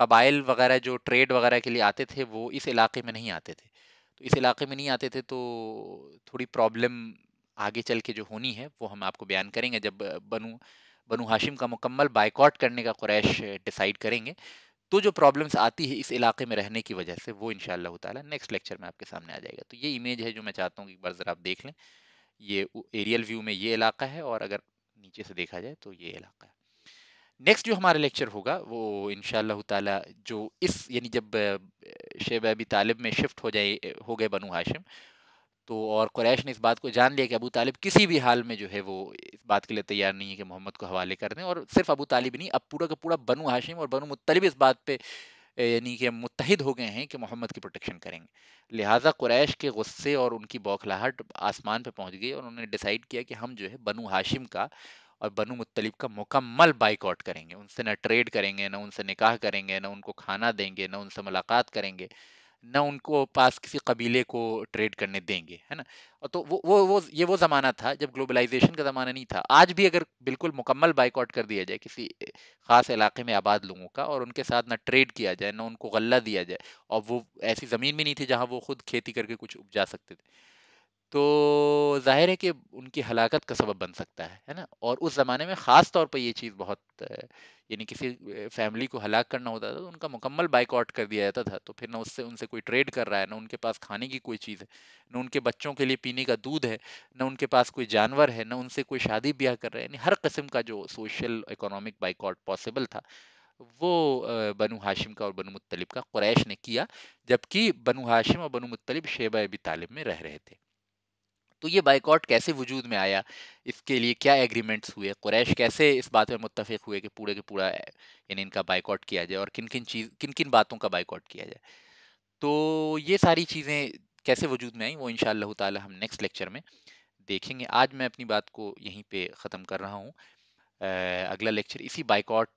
कबाइल वगैरह जो ट्रेड वगैरह के लिए आते थे वो इस इलाके में नहीं आते थे तो इस इलाके में नहीं आते थे तो थोड़ी प्रॉब्लम आगे चल के जो होनी है वो हम आपको बयान करेंगे जब बनू बनु हाशिम का मुकम्मल बाइकआउट करने का कुरैश डिसाइड करेंगे तो जो प्रॉब्लम्स आती है इस इलाके में रहने की वजह से वो इन ताला नेक्स्ट लेक्चर में आपके सामने आ जाएगा तो ये इमेज है जो मैं चाहता हूँ कि एक बार ज़रा आप देख लें ये एरियल व्यू में ये इलाका है और अगर नीचे से देखा जाए तो ये इलाका है नेक्स्ट जो हमारा लेक्चर होगा वो इन ताला जो इस यानी जब शेब अबी तालिब में शिफ्ट हो जाए हो गए बनु हाशिम तो और क्रैश ने इस बात को जान लिया कि अबू तालिब किसी भी हाल में जो है वो इस बात के लिए तैयार नहीं है कि मोहम्मद को हवाले कर दें और सिर्फ अबू तालिब नहीं अब पूरा का पूरा बनु हाशिम और बनु मुतलिब इस बात पर यानी कि मुतहद हो गए हैं कि मोहम्मद की प्रोटेक्शन करेंगे लिहाजा क्रैश के गुस्से और उनकी बौखलाहट आसमान पर पहुँच गई और उन्होंने डिसाइड किया कि हम जो है बनु हाशिम का और बनु मुतलिब का मुकम्मल बाइकआउट करेंगे उनसे ना ट्रेड करेंगे ना उनसे निकाह करेंगे ना उनको खाना देंगे ना उनसे मुलाकात करेंगे ना उनको पास किसी कबीले को ट्रेड करने देंगे है ना और तो वो वो वो ये वो ज़माना था जब ग्लोबलाइजेशन का ज़माना नहीं था आज भी अगर बिल्कुल मुकम्मल बाइकआउट कर दिया जाए किसी ख़ास इलाके में आबाद लोगों का और उनके साथ ना ट्रेड किया जाए ना उनको गल्ला दिया जाए और वो ऐसी ज़मीन भी नहीं थी जहाँ वो खुद खेती करके कुछ उपजा सकते थे तो जाहिर है कि उनकी हलाकत का सबब बन सकता है है ना और उस ज़माने में ख़ास तौर पर ये चीज़ बहुत यानी किसी फैमिली को हलाक करना होता था तो उनका मुकम्मल बाइकआउट कर दिया जाता था तो फिर ना उससे उनसे कोई ट्रेड कर रहा है ना उनके पास खाने की कोई चीज़ है ना उनके बच्चों के लिए पीने का दूध है ना उनके पास कोई जानवर है ना उनसे कोई शादी ब्याह कर रहा है यानी हर किस्म का जो सोशल इकोनॉमिक बाइकआउट पॉसिबल था वो बनु हाशिम का और बनु मुत्तलिब का क्रैश ने किया जबकि बनु हाशिम और बनु मुत्तलिब शेबा अबी तालिब में रह रहे थे तो ये बाइकआउट कैसे वजूद में आया इसके लिए क्या एग्रीमेंट्स हुए कुरैश कैसे इस बात में मुतफ़ हुए कि पूरे के पूरा यानी इनका बाइकआउट किया जाए और किन किन चीज़ किन किन बातों का बाइकआउट किया जाए तो ये सारी चीज़ें कैसे वजूद में आई वो इन ताला हम नेक्स्ट लेक्चर में देखेंगे आज मैं अपनी बात को यहीं पे ख़त्म कर रहा हूँ अगला लेक्चर इसी बाइकआउट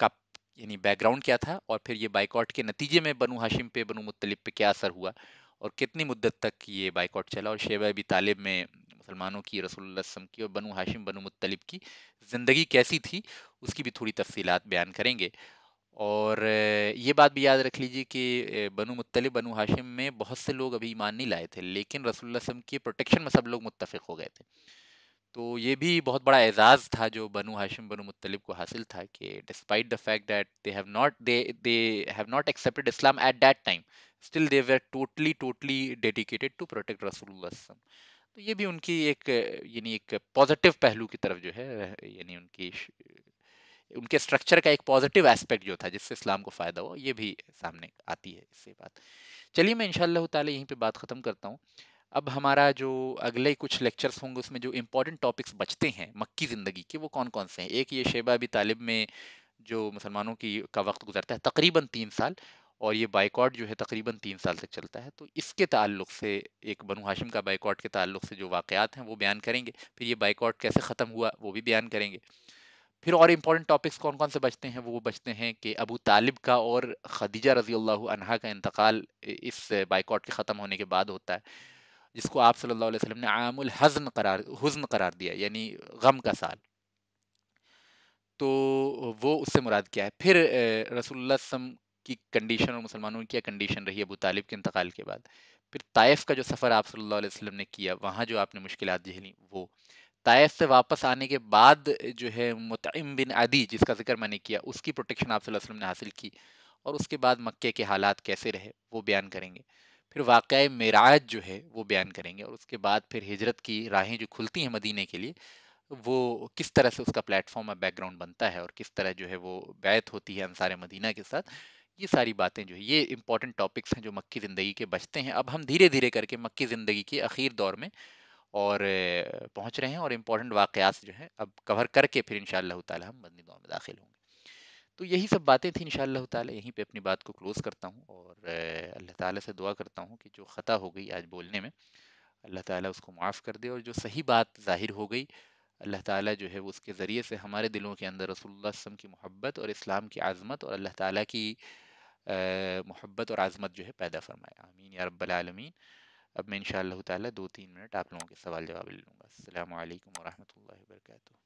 का यानी बैकग्राउंड क्या था और फिर ये बाइकआउट के नतीजे में बनू हाशिम पे बनू मुतलिब पे क्या असर हुआ और कितनी मुद्दत तक ये बाइकआउट चला और शेब अबी तालिब में मुसलमानों की रसोल्लम की और बनु हाशिम बनु मुतलब की ज़िंदगी कैसी थी उसकी भी थोड़ी तफसीलात बयान करेंगे और ये बात भी याद रख लीजिए कि बनु मुतलब बनु हाशिम में बहुत से लोग अभी ईमान नहीं लाए थे लेकिन रसोल्लम के प्रोटेक्शन में सब लोग मुतफ़ हो गए थे तो ये भी बहुत बड़ा एजाज़ था जो बनु हाशिम बनु मुतलब को हासिल था कि despite the fact that they have not they they have not accepted Islam at that time still they were totally totally dedicated to protect रसूलुल्लाह तो ये भी उनकी एक यानी एक पॉजिटिव पहलू की तरफ जो है यानी उनकी उनके स्ट्रक्चर का एक पॉजिटिव एस्पेक्ट जो था जिससे इस्लाम को फ़ायदा हो ये भी सामने आती है इससे बात चलिए मैं इन ताली यहीं पे बात ख़त्म करता हूँ अब हमारा जो अगले कुछ लेक्चर्स होंगे उसमें जो इम्पोर्टेंट टॉपिक्स बचते हैं मक्की ज़िंदगी के वो कौन कौन से हैं एक ये शेबा अभी तालिब में जो मुसलमानों की का वक्त गुजरता है तकरीबन तीन साल और ये बाइकआउट जो है तकरीबन तीन साल तक चलता है तो इसके ताल्लुक से एक बनु हाशिम का बाइकआउट के ताल्लुक से जो वाक़ात हैं वो बयान करेंगे फिर ये बाइकआउट कैसे ख़त्म हुआ वो भी बयान करेंगे फिर और इम्पॉर्टेंट टॉपिक्स कौन कौन से बचते हैं वो बचते हैं कि अबू तालिब का और खदीजा रजी अनहा का इंतकाल इस बाइकआउट के ख़त्म होने के बाद होता है जिसको आप सल्लल्लाहु अलैहि वसल्लम ने आमुल हज़न करार हुज़न करार दिया यानी गम का साल तो वो उससे मुराद क्या है फिर रसुल्लम की कंडीशन और मुसलमानों की क्या कंडीशन रही अबू तालिब के इंतकाल के बाद फिर ताइफ का जो सफ़र आप सल्लल्लाहु अलैहि वसल्लम ने किया वहाँ जो आपने मुश्किल झेली वो ताइफ से वापस आने के बाद जो है मुतम बिन आदि जिसका जिक्र मैंने किया उसकी प्रोटेक्शन आप सल्लल्लाहु अलैहि वसल्लम ने हासिल की और उसके बाद मक्के के हालात कैसे रहे वो बयान करेंगे फिर वाक़ मराज जो है वो बयान करेंगे और उसके बाद फिर हिजरत की राहें जो खुलती हैं मदीने के लिए वो किस तरह से उसका प्लेटफॉर्म और बैकग्राउंड बनता है और किस तरह जो है वो बैत होती है अनसार मदीना के साथ ये सारी बातें जो है ये इंपॉर्टेंट टॉपिक्स हैं जो मक्की ज़िंदगी के बचते हैं अब हम धीरे धीरे करके मक्की ज़िंदगी के अखीर दौर में और पहुँच पहुंच रहे हैं और इम्पॉर्टेंट वाक़ जो हैं अब कवर करके फिर इन ताला हम मदनी दौर में दाखिल होंगे तो यही सब बातें थी इन ताला यहीं पर अपनी बात को क्लोज़ करता हूँ और अल्लाह ताली से दुआ करता हूँ कि जो ख़ता हो गई आज बोलने में अल्लाह ताली उसको माफ़ कर दे और जो सही बात ज़ाहिर हो गई अल्लाह ताला जो है वो उसके ज़रिए से हमारे दिलों के अंदर रसोल्लासम की मोहब्बत और इस्लाम की आज़मत और अल्लाह ताला की मोहब्बत और आज़मत जो है पैदा फरमाए आमीन या आलमीन अब मैं इन ताला दो तीन मिनट आप लोगों के सवाल जवाब ले लूँगा अल्लाम वरहमल वर्का